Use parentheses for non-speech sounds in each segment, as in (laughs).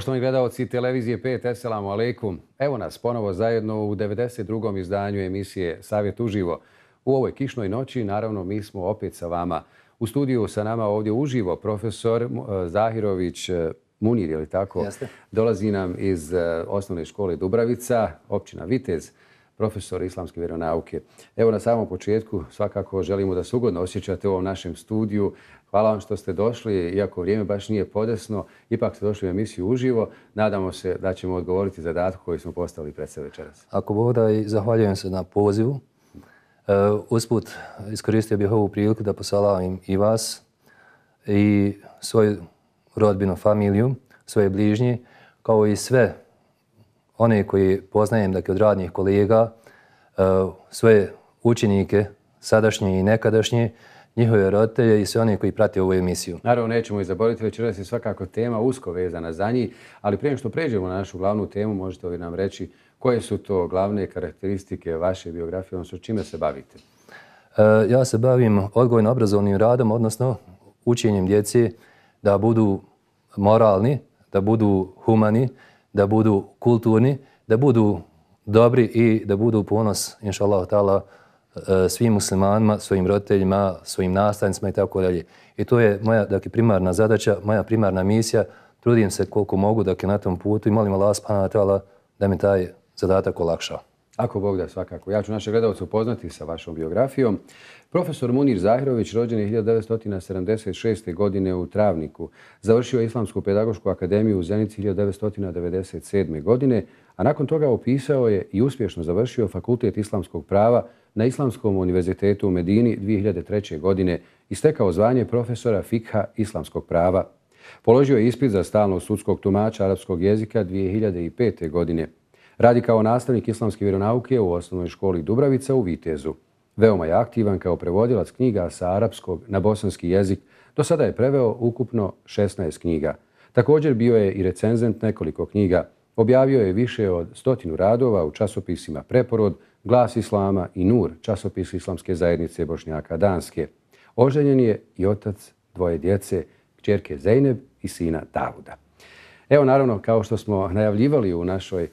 Poštovani gledalci televizije 5, eselamu alaikum. Evo nas ponovo zajedno u 92. izdanju emisije Savjet uživo. U ovoj kišnoj noći, naravno, mi smo opet sa vama. U studiju sa nama ovdje uživo profesor eh, Zahirović eh, Munir, je li tako? Jeste. Dolazi nam iz eh, osnovne škole Dubravica, općina Vitez profesor islamske vjeronauke. Evo na samom početku svakako želimo da se ugodno osjećate u ovom našem studiju. Hvala vam što ste došli, iako vrijeme baš nije podesno, ipak ste došli u emisiju uživo. Nadamo se da ćemo odgovoriti zadatku koji smo postavili pred se večeras. Ako boda i zahvaljujem se na pozivu. E, usput iskoristio bih ovu priliku da posalavim i vas i svoju rodbinu, familiju, svoje bližnje, kao i sve one koji poznajem dakle, od radnih kolega, e, svoje učenike, sadašnje i nekadašnje, njihove roditelje i sve one koji prate ovu emisiju. Naravno, nećemo i zaboraviti, već raz je svakako tema usko vezana za njih, ali prije što pređemo na našu glavnu temu, možete li nam reći koje su to glavne karakteristike vaše biografije, odnosno čime se bavite? E, ja se bavim odgojno-obrazovnim radom, odnosno učenjem djece da budu moralni, da budu humani, da budu kulturni, da budu dobri i da budu ponos, inša Allah, tala, e, svim muslimanima, svojim roditeljima, svojim nastavnicima i tako dalje. I to je moja dakle, primarna zadaća, moja primarna misija. Trudim se koliko mogu da dakle, na tom putu i molim Allah spana da mi taj zadatak olakšao. Ako Bog da, svakako. Ja ću naše gledalce upoznati sa vašom biografijom. Profesor Munir Zahirović, rođen je 1976. godine u Travniku. Završio je Islamsku pedagošku akademiju u Zenici 1997. godine, a nakon toga opisao je i uspješno završio Fakultet islamskog prava na Islamskom univerzitetu u Medini 2003. godine i stekao zvanje profesora Fikha islamskog prava. Položio je ispit za stalnog sudskog tumača arapskog jezika 2005. godine. Radi kao nastavnik islamske vjeronauke u osnovnoj školi Dubravica u Vitezu. Veoma je aktivan kao prevodilac knjiga sa arapskog na bosanski jezik. Do sada je preveo ukupno 16 knjiga. Također bio je i recenzent nekoliko knjiga. Objavio je više od stotinu radova u časopisima Preporod, Glas Islama i Nur, časopis Islamske zajednice Bošnjaka Danske. Oženjen je i otac dvoje djece, kćerke Zeynep i sina Davuda. Evo naravno, kao što smo najavljivali u našoj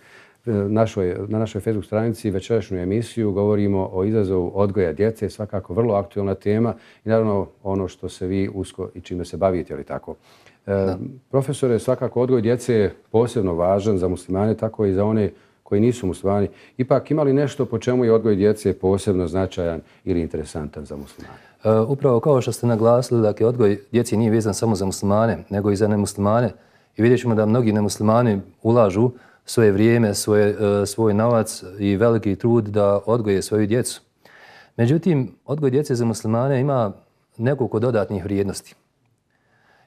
E, našoj, na našoj Facebook stranici večerašnju emisiju. Govorimo o izazovu odgoja djece, svakako vrlo aktualna tema i naravno ono što se vi usko i čime se bavite, ali tako. E, profesore, svakako odgoj djece je posebno važan za muslimane, tako i za one koji nisu muslimani. Ipak, imali nešto po čemu je odgoj djece posebno značajan ili interesantan za muslimane? E, upravo kao što ste naglasili, dakle, odgoj djeci nije vezan samo za muslimane, nego i za nemuslimane. I vidjet da mnogi nemuslimani ulažu svoje vrijeme, svoje, e, svoj novac i veliki trud da odgoje svoju djecu. Međutim, odgoj djece za muslimane ima nekoliko dodatnih vrijednosti.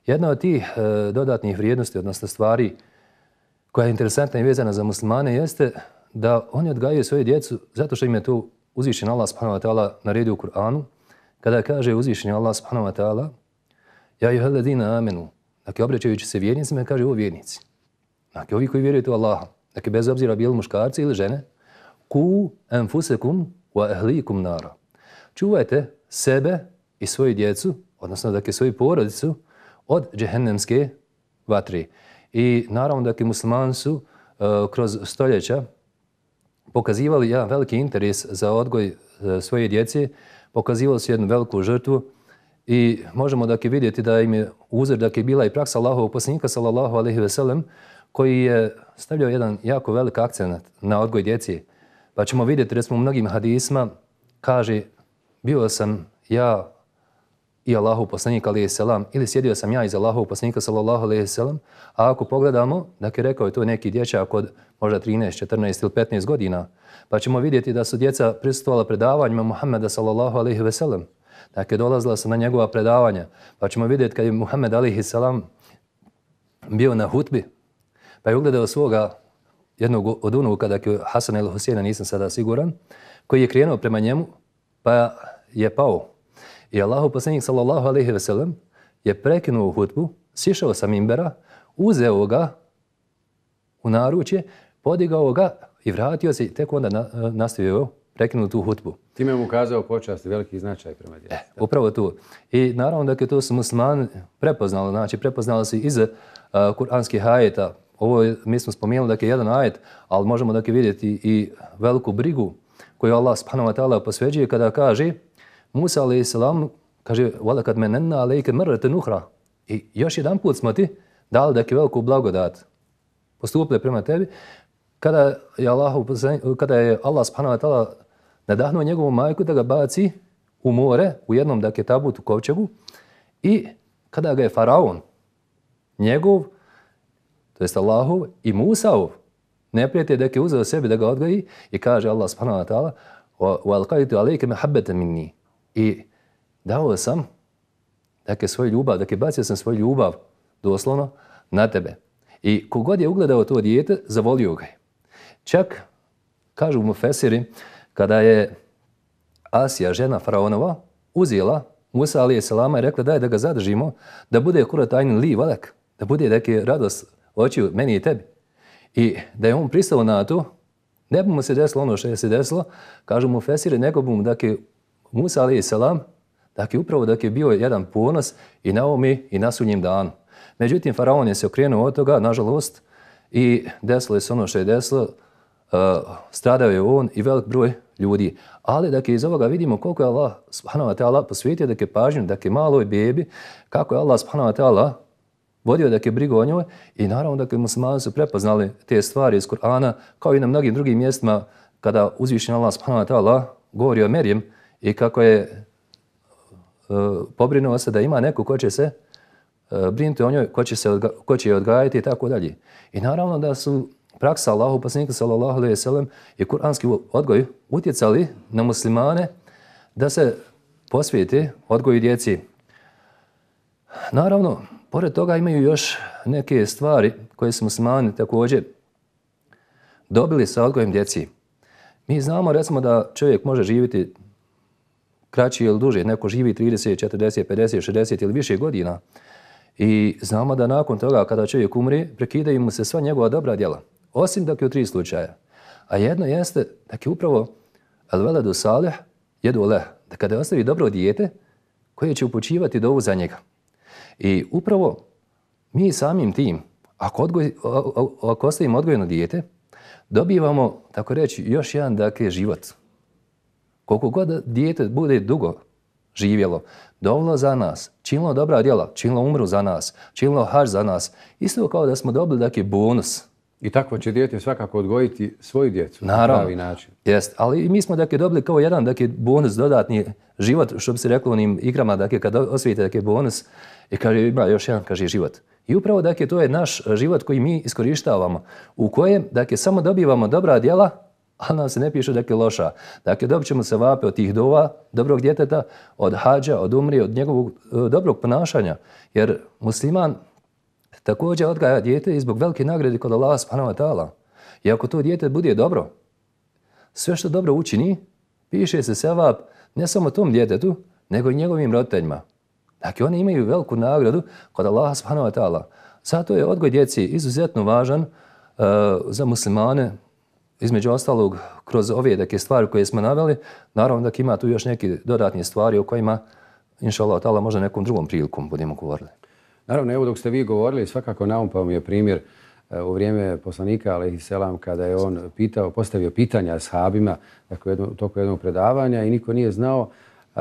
Jedna od tih e, dodatnih vrijednosti, odnosno stvari koja je interesantna i vezana za muslimane, jeste da oni odgajaju svoju djecu zato što im je to uzvišen Allah subhanahu wa ta'ala na redu u Kur'anu, kada kaže uzvišen Allah subhanahu wa ta'ala, ja juhel ladina amenu, dakle obrećajući se vjernicima, kaže u vjernici. Dakle, ovi koji vjerujete u Allaha, dakle, bez obzira bili muškarci ili žene, ku enfusekum wa ehlikum nara. Čuvajte sebe i svoju djecu, odnosno da dakle, svoju porodicu, od džehennemske vatre. I naravno, dakle, musliman su uh, kroz stoljeća pokazivali jedan veliki interes za odgoj uh, svoje djece, pokazivali su jednu veliku žrtvu i možemo dakle, vidjeti da im je uzor dakle, bila i praksa Allahovog posljednika, sallallahu alaihi ve sellem, koji je stavljao jedan jako velik akcent na odgoj djeci. Pa ćemo vidjeti da smo u mnogim hadisma, kaže, bio sam ja i Allahov poslanik alaihi selam ili sjedio sam ja iz Allahov poslanika sallallahu alaihi selam a ako pogledamo da dakle, je rekao je to neki dječak od možda 13 14 ili 15 godina pa ćemo vidjeti da su djeca prisustvovala predavanjima Muhameda sallallahu alaihi ve selam da dakle, dolazila su na njegova predavanja pa ćemo vidjeti kad je Muhammed alaihi selam bio na hutbi Pa je ugledao svoga jednog od unuka, dakle Hasan ili Husjena, nisam sada siguran, koji je krenuo prema njemu, pa je pao. I Allahu posljednik, sallallahu alaihi ve sellem, je prekinuo hutbu, sišao sa mimbera, uzeo ga u naručje, podigao ga i vratio se i tek onda nastavio prekinuo tu hutbu. Time mu kazao počast veliki značaj prema djeci. E, upravo tu. I naravno da je to su muslimani prepoznali, znači prepoznali se iz uh, kuranskih hajeta, ovo je, mi smo spomenuli da je jedan ajet, ali možemo da dakle, vidjeti i veliku brigu koju Allah subhanahu wa ta'ala posveđuje kada kaže Musa alaihi salam, kaže, Vala kad menenna alaike mrrate nuhra. I još jedan put smo ti dali da je veliku blagodat postupili prema tebi. Kada je Allah, kada je Allah subhanahu wa ta'ala nadahnuo njegovu majku da ga baci u more, u jednom da je tabut u kovčegu, i kada ga je faraon, njegov, to jest Allahu i Musaov neprijatelj da je uzeo sebe da ga odgoji i kaže Allah subhanahu wa ta'ala wa alqaitu alayka mahabbatan minni i dao sam da ke svoju ljubav da ke bacio sam svoju ljubav doslovno na tebe i kogod je ugledao to dijete zavolio ga čak kažu mu fesiri kada je Asija žena faraonova uzela Musa alejhi selam i rekla daj da ga zadržimo da bude kurat li valak da bude da ke radost očiju meni i tebi. I da je on pristalo na to, ne bi mu se desilo ono što je se desilo, kažu mu Fesire, nego bi mu, dakle, Musa alaihi salam, da dakle, upravo da je bio jedan ponos i na ovom i na sunjim danu. Međutim, faraon je se okrenuo od toga, nažalost, i desilo je se ono što je desilo, uh, stradao je on i velik broj ljudi. Ali da dakle, iz ovoga vidimo koliko je Allah subhanahu wa ta'ala posvetio da dakle, je pažnju da dakle, je maloj bebi kako je Allah subhanahu wa ta'ala vodio da je brigo o njoj i naravno da je muslimani su prepoznali te stvari iz Kur'ana kao i na mnogim drugim mjestima kada uzvišen Allah subhanahu wa ta'ala govori o Merijem i kako je e, pobrinuo se da ima neko ko će se e, brinuti o njoj, ko će, se, ko će je odgajati i tako dalje. I naravno da su praksa Allahu poslanika sallallahu alejhi ve sellem i kuranski odgoj utjecali na muslimane da se posvijete odgoju djeci. Naravno, Pored toga imaju još neke stvari koje smo muslimani također dobili sa odgojem djeci. Mi znamo recimo da čovjek može živjeti kraći ili duže, neko živi 30, 40, 50, 60 ili više godina i znamo da nakon toga kada čovjek umri, prekidaju mu se sva njegova dobra djela. Osim dakle u tri slučaja. A jedno jeste da je upravo al do salih jedu leh, da kada ostavi dobro dijete koje će upućivati dovu za njega. I upravo mi samim tim, ako, odgoj, ako ostavimo odgojeno dijete, dobivamo, tako reći, još jedan dakle, život. Koliko god dijete bude dugo živjelo, dovoljno za nas, činilo dobra djela, činilo umru za nas, činilo haž za nas, isto kao da smo dobili dakle, bonus – I tako će dijete svakako odgojiti svoju djecu na pravi način. Naravno, Jest. Ali mi smo dakle, dobili kao jedan dakle, bonus, dodatni život, što bi se reklo onim igrama, dakle, kada osvijete dakle, bonus, i kaže, ima još jedan kaže, život. I upravo dakle, to je naš život koji mi iskorištavamo, u kojem dakle, samo dobivamo dobra djela, a nam se ne piše dakle, loša. Dakle, dobit ćemo se vape od tih dova, dobrog djeteta, od hađa, od umri, od njegovog e, dobrog ponašanja. Jer musliman Također odgaja dijete i zbog velike nagrade kod Allah subhanahu wa ta'ala. I ako to dijete bude dobro, sve što dobro učini, piše se sevap ne samo tom djetetu, nego i njegovim roditeljima. Dakle, oni imaju veliku nagradu kod Allah subhanahu wa ta'ala. Zato je odgoj djeci izuzetno važan uh, za muslimane, između ostalog, kroz ove dakle, stvari koje smo naveli. Naravno, da dakle, ima tu još neki dodatni stvari o kojima, inša Allah, možda nekom drugom prilikom budemo govorili. Naravno, evo dok ste vi govorili, svakako naumpao mi je primjer e, u vrijeme poslanika, ali selam, kada je on pitao, postavio pitanja habima dakle, jedno, u toko jednog predavanja i niko nije znao. E,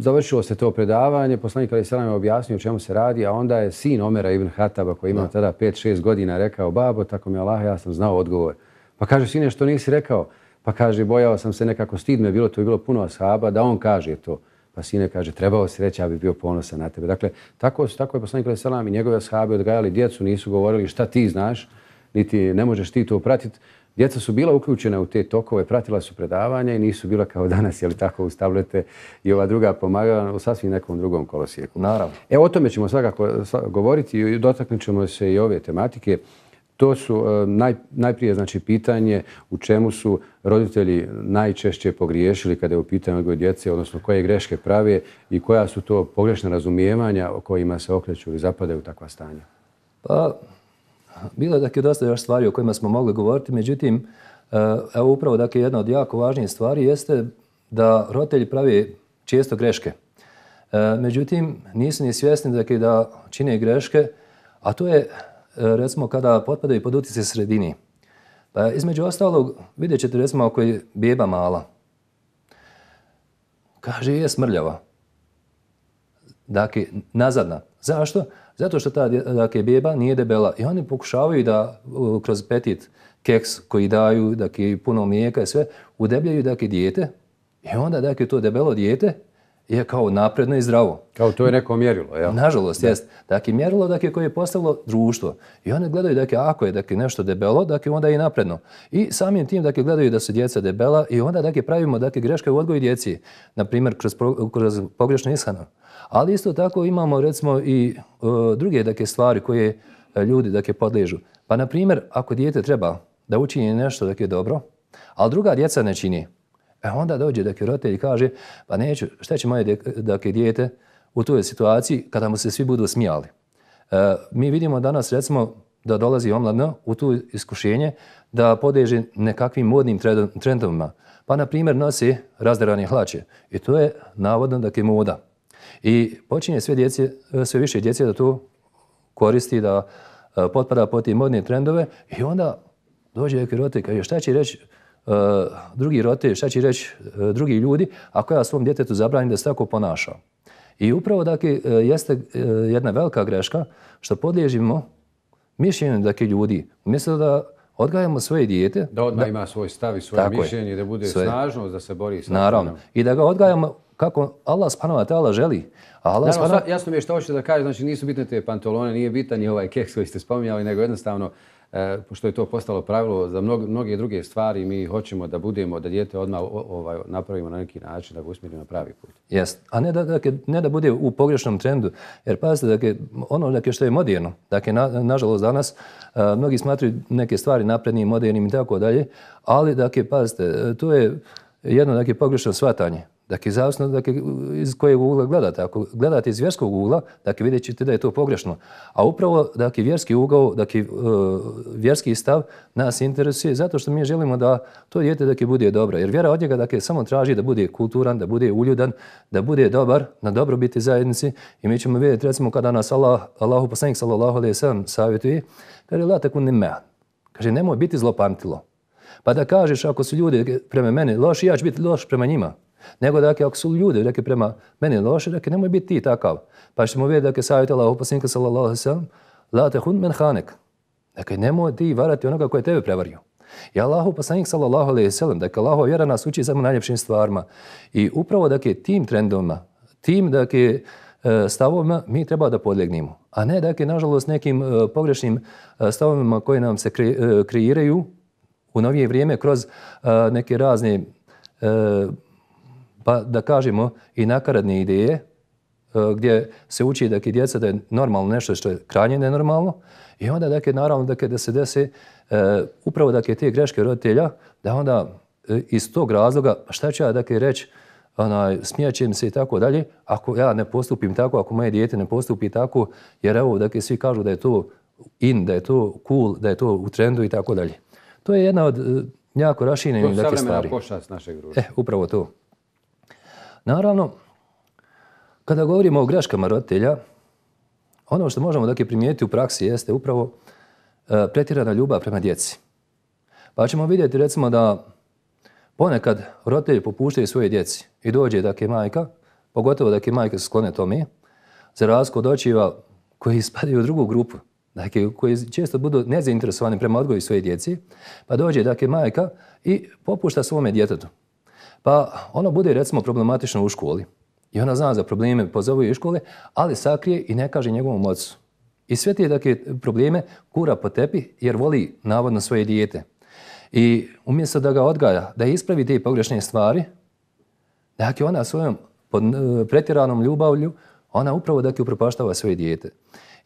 završilo se to predavanje, poslanik Ali Selam je objasnio čemu se radi, a onda je sin Omera ibn Hataba koji imao tada 5-6 godina rekao, babo, tako mi Allah, ja sam znao odgovor. Pa kaže, sine, što nisi rekao? Pa kaže, bojao sam se nekako stidno, je bilo to je bilo puno ashaba, da on kaže to. Pa sine kaže, trebao si reći, ja bi bio ponosan na tebe. Dakle, tako, tako je poslanik Ali Salam i njegove ashabi odgajali djecu, nisu govorili šta ti znaš, niti ne možeš ti to pratiti. Djeca su bila uključena u te tokove, pratila su predavanja i nisu bila kao danas, jel tako, u tablete i ova druga pomagala u sasvim nekom drugom kolosijeku. Naravno. Evo, o tome ćemo svakako govoriti i dotaknut ćemo se i ove tematike. To su e, najprije znači, pitanje u čemu su roditelji najčešće pogriješili kada je u pitanju odgoj djece, odnosno koje greške prave i koja su to pogrešne razumijevanja o kojima se okreću ili zapadaju u takva stanja? Pa, bilo je dakle, dosta još stvari o kojima smo mogli govoriti, međutim, e, evo upravo dakle, jedna od jako važnijih stvari jeste da roditelji pravi često greške. E, međutim, nisu ni svjesni dakle, da čine greške, a to je E, recimo kada potpadaju pod utjece sredini. Pa između ostalog vidjet ćete recimo ako je bijeba mala. Kaže je smrljava. Dakle, nazadna. Zašto? Zato što ta dakle, bijeba nije debela i oni pokušavaju da kroz petit keks koji daju, dakle, puno mlijeka i sve, udebljaju dakle, dijete i onda dakle, to debelo dijete je kao napredno i zdravo. Kao to je neko mjerilo, ja. Nažalost, da. jest. Dakle, mjerilo dakle, koje je postavilo društvo. I one gledaju, dakle, ako je dakle, nešto debelo, dakle, onda je i napredno. I samim tim dakle, gledaju da su djeca debela i onda dakle, pravimo dakle, greške u odgoju djeci. Naprimjer, kroz, kroz pogrešnu ishranu. Ali isto tako imamo, recimo, i uh, druge dakle, stvari koje uh, ljudi dakle, podležu. Pa, na primjer, ako dijete treba da učini nešto dakle, dobro, ali druga djeca ne čini, E onda dođe da je roditelj kaže, pa neću, šta će moje da je dijete u toj situaciji kada mu se svi budu smijali. E, mi vidimo danas, recimo, da dolazi omladno u tu iskušenje da podeže nekakvim modnim trendovima. Pa, na primjer, nosi razdarane hlače. I to je, navodno, da je moda. I počinje sve, djece, e, sve više djece da to koristi, da e, potpada po tim modnim trendove. I onda dođe neki roditelj kaže, šta će reći Eh, drugi rote, šta će reći eh, drugi ljudi, ako ja svom djetetu zabranim da se tako ponaša. I upravo dakle, eh, jeste jedna velika greška što podlježimo mišljenju dakle, ljudi. Umjesto da odgajamo svoje dijete... Da odmah ima svoj stav i svoje mišljenje, je. da bude svoje... snažno, da se bori sa Naravno. I da ga odgajamo kako Allah spanova te Allah želi. Allah Naravno, spanova... jasno mi je što hoćete da kaže, znači nisu bitne te pantolone, nije bitan ni ovaj keks koji ste spominjali, nego jednostavno E, pošto je to postalo pravilo za mnoge druge stvari, mi hoćemo da budemo, da djete odmah ovaj, napravimo na neki način, da ga usmjerimo na pravi put. Yes. A ne da, dakle, ne da bude u pogrešnom trendu, jer pazite, dakle, ono dakle, što je moderno, dakle, na, nažalost danas, e, mnogi smatruju neke stvari naprednim, modernim i tako dalje, ali dakle, pazite, e, to je jedno dakle, pogrešno shvatanje. Dakle, zavisno dakle, iz kojeg ugla gledate. Ako gledate iz vjerskog ugla, dakle, vidjet ćete da je to pogrešno. A upravo dakle, vjerski ugao, dakle, e, vjerski stav nas interesuje zato što mi želimo da to djete dakle, bude dobro. Jer vjera od njega dakle, samo traži da bude kulturan, da bude uljudan, da bude dobar, na dobro biti zajednici. I mi ćemo vidjeti, recimo, kada nas Allah, Allahu poslanik sallallahu alaihi sallam savjetuje, je la tako nime. Kaže, nemoj biti zlopantilo. Pa da kažeš, ako su ljudi prema meni loši, ja ću biti loš prema njima. Nego da dakle, ako su ljudi reke dakle, prema meni loše, da reke nemoj biti ti takav. Pa što mu vidi da je savjet Allah uposlenika sallallahu alaihi sallam, la te hun men hanek. Dakle, nemoj ti varati onoga koje tebe prevario. I Allahu poslanik sallallahu alejhi alaihi da ke Allah vjera nas uči samo najljepšim stvarima. I upravo da dakle, tim trendovima, tim da dakle, e, stavovima mi treba da podlegnimo. A ne dakle, nažalost, nekim e, pogrešnim e, stavovima koji nam se kre, kreiraju u novije vrijeme kroz neke razne pa da kažemo i nakaradne ideje e, gdje se uči da je djeca da je normalno nešto što je krajnje nenormalno i onda da je naravno da da se desi e, upravo da je te greške roditelja da onda e, iz tog razloga šta će ja da je reći onaj, smijećem se i tako dalje, ako ja ne postupim tako, ako moje dijete ne postupi tako, jer evo, dakle, svi kažu da je to in, da je to cool, da je to u trendu i tako dalje. To je jedna od uh, jako rašine i neke stvari. To je savremena pošast našeg društva. E, upravo to. Naravno, kada govorimo o greškama roditelja, ono što možemo dakle primijeti u praksi jeste upravo e, pretjerana ljubav prema djeci. Pa ćemo vidjeti recimo da ponekad roditelji popuštaju svoje djeci i dođe da je majka, pogotovo da je majka se sklone tome, za razliku od očiva koji spadaju u drugu grupu, dakle, koji često budu nezainteresovani prema odgoju svoje djeci, pa dođe da je majka i popušta svome djetetu. Pa ono bude recimo problematično u školi. I ona zna za probleme, pozove u škole, ali sakrije i ne kaže njegovom ocu. I sve te dakle, probleme kura po tepi jer voli navodno svoje dijete. I umjesto da ga odgaja, da ispravi te pogrešne stvari, dakle ona svojom pod e, pretjeranom ljubavlju, ona upravo dakle, upropaštava svoje dijete.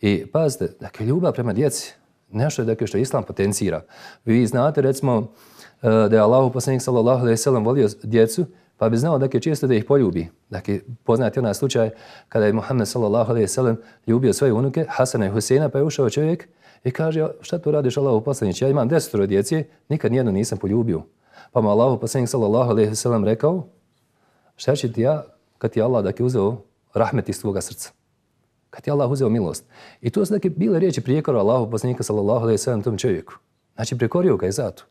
I pazite, dakle, ljubav prema djeci, nešto je dakle, što Islam potencira. Vi znate, recimo, uh, Eh, da je Allahu poslanik sallallahu alejhi ve sellem volio djecu, pa bi znao da će često da ih poljubi. Dakle, poznati onaj slučaj kada je Muhammed sallallahu alejhi ve sellem ljubio svoje unuke Hasana i Husajna, pa je ušao čovjek i kaže: "Šta tu radiš Allahu poslanik? Ja imam 10 djece, nikad nijedno nisam poljubio." Pa mu Allahu poslanik sallallahu alejhi ve sellem rekao: "Šta će ti ja kad ti Allah da ke uzeo rahmet iz tvoga srca?" Kad ti Allah uzeo milost. I to su neke bile riječi prijekora Allahu poslanika sallallahu alejhi ve sellem tom čovjeku. Znači, prekorio ga je zato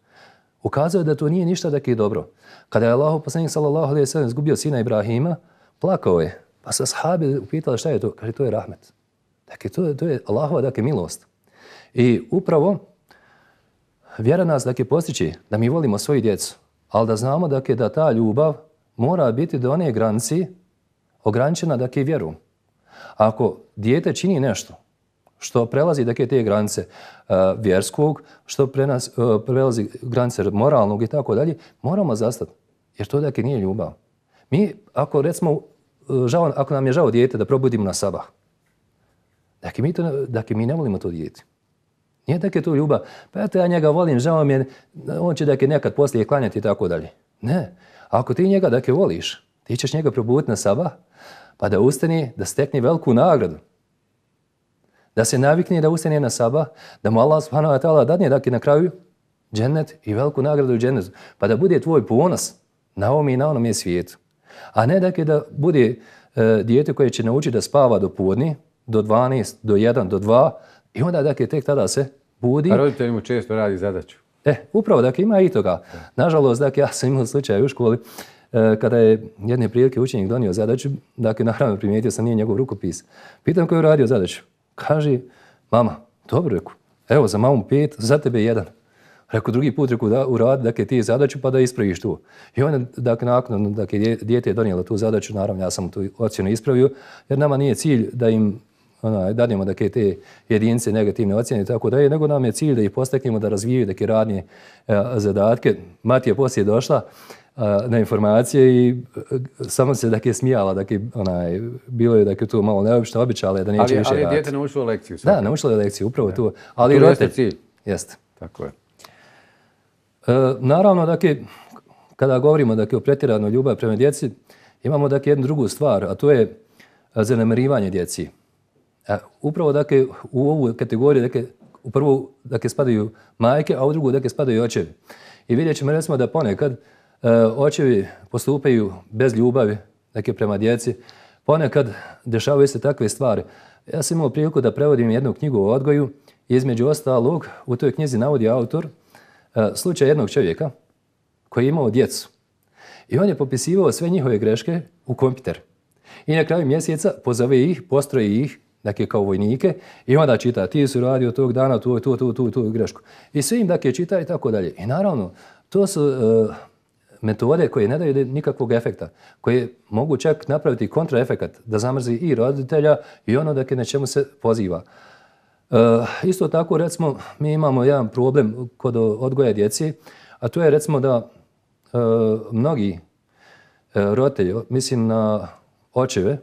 ukazuje da to nije ništa da je dobro. Kada je Allah poslanik sallallahu alejhi ve sellem izgubio sina Ibrahima, plakao je. Pa su ashabi upitali šta je to? Kaže to je rahmet. Da Dakle, to, to je Allahova da dakle, milost. I upravo vjera nas će dakle, postići da mi volimo svoje djecu, al da znamo da dakle, da ta ljubav mora biti do one granici ograničena da dakle, vjerom. Ako dijete čini nešto što prelazi dakle, te granice uh, vjerskog, što prenas, uh, prelazi granice moralnog i tako dalje, moramo zastati. Jer to dakle, nije ljubav. Mi, ako recimo, e, žao, ako nam je žao dijete da probudimo na sabah, dakle, mi, to, ke dakle, mi ne volimo to dijete. Nije da dakle, to ljubav. Pa eto, ja njega volim, žao mi je, on će da dakle, nekad poslije klanjati i tako dalje. Ne. Ako ti njega da ke voliš, ti ćeš njega probuditi na sabah, pa da ustani, da stekne veliku nagradu da se navikne da ustane na sabah, da mu Allah subhanahu wa ta'ala dadne dakle na kraju džennet i veliku nagradu u džennetu, pa da bude tvoj ponos na ovom i na onom je svijetu. A ne dakle da bude e, dijete koje će naučiti da spava do podni, do 12, do 1, do 2, i onda dakle tek tada se budi. A roditelji mu često radi zadaću. E, upravo, dakle, ima i toga. Nažalost, dakle, ja sam imao slučaj u školi, e, kada je jedne prilike učenik donio zadaću, dakle, naravno primijetio sam nije njegov rukopis. Pitam ko je uradio zadaću. Kaže, mama, dobro, reku, evo, za mamu pet, za tebe jedan. Reku, drugi put, reku, da, uradi, dakle, ti je zadaću, pa da ispraviš tu. I onda, dakle, nakon, dakle, djete je donijelo tu zadaću, naravno, ja sam tu ocjenu ispravio, jer nama nije cilj da im ona, danimo da dakle, te jedinice negativne ocjene i tako da je, nego nam je cilj da ih postaknemo da razvijaju da ke radnje e, zadatke. Matija je poslije došla, na informacije i e, samo se da dakle smijala, da dakle onaj bilo je da dakle to malo neobično običaje, ali da neće više. Ali ali dijete naučilo lekciju. Da, naučilo je lekciju upravo to. Ali to rote, jeste Tako je. E, naravno da dakle kada govorimo dakle o pretjeranoj ljubav prema djeci, imamo da dakle jednu drugu stvar, a to je zanemarivanje djeci. E, upravo dakle u ovu kategoriju da dakle u prvu da dakle spadaju majke, a u drugu da dakle spadaju očevi. I vidite, ćemo recimo da ponekad, E, očevi postupaju bez ljubavi neke prema djeci. Ponekad dešavaju se takve stvari. Ja sam imao priliku da prevodim jednu knjigu o odgoju. Između ostalog, u toj knjizi navodi autor e, slučaj jednog čovjeka koji je imao djecu. I on je popisivao sve njihove greške u kompiter. I na kraju mjeseca pozove ih, postroji ih, dakle kao vojnike, i onda čita, ti su radio tog dana, tu, tu, tu, tu, tu grešku. I sve im dakle čita i tako dalje. I naravno, to su, uh, metode koje ne daju nikakvog efekta, koje mogu čak napraviti kontraefekat da zamrzi i roditelja i ono da na čemu se poziva. E, isto tako, recimo, mi imamo jedan problem kod odgoja djeci, a to je recimo da e, mnogi e, roditelji, mislim na očeve, e,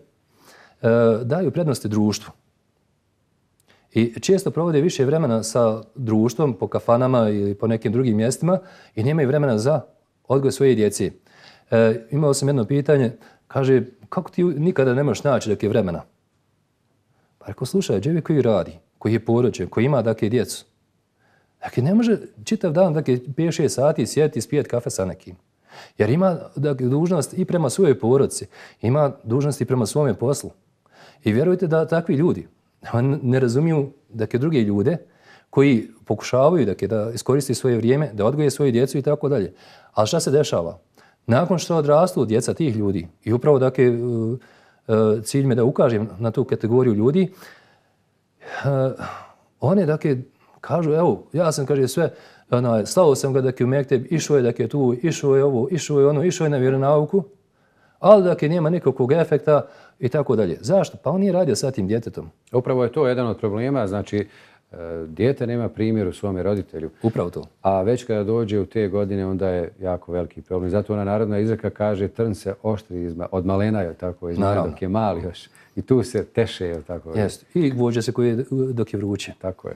daju prednosti društvu. I često provode više vremena sa društvom po kafanama ili po nekim drugim mjestima i nemaju vremena za odgoj svoje djece. E, imao sam jedno pitanje, kaže, kako ti nikada ne možeš naći dok je vremena? Pa rekao, slušaj, dževi koji radi, koji je porođen, koji ima dakle djecu, dakle ne može čitav dan, dakle 5-6 sati sjediti i spijeti kafe sa nekim. Jer ima dakle, dužnost i prema svojoj porodci, ima dužnost i prema svome poslu. I vjerujte da takvi ljudi, ne razumiju dakle, druge ljude, koji pokušavaju dakle, da iskoristi svoje vrijeme, da odgoje svoju djecu i tako dalje. Ali šta se dešava? Nakon što odrastu djeca tih ljudi, i upravo dakle, e, e, cilj me da ukažem na tu kategoriju ljudi, e, one dakle, kažu, evo, ja sam kaže sve, ona, stalo sam ga dakle, u Mekteb, išao je dakle, tu, išao je ovo, išao je ono, išao je na vjeru nauku, ali dakle, nema nekakvog efekta i tako dalje. Zašto? Pa on nije radio sa tim djetetom. Upravo je to jedan od problema, znači, E, dijete nema primjer u svome roditelju. Upravo to. A već kada dođe u te godine, onda je jako veliki problem. Zato ona narodna izraka kaže trn se oštri izma, od malena je tako, izma, Naravno. dok je mali još. I tu se teše, je tako? Jest. I vođa se koji je dok je vruće. Tako je.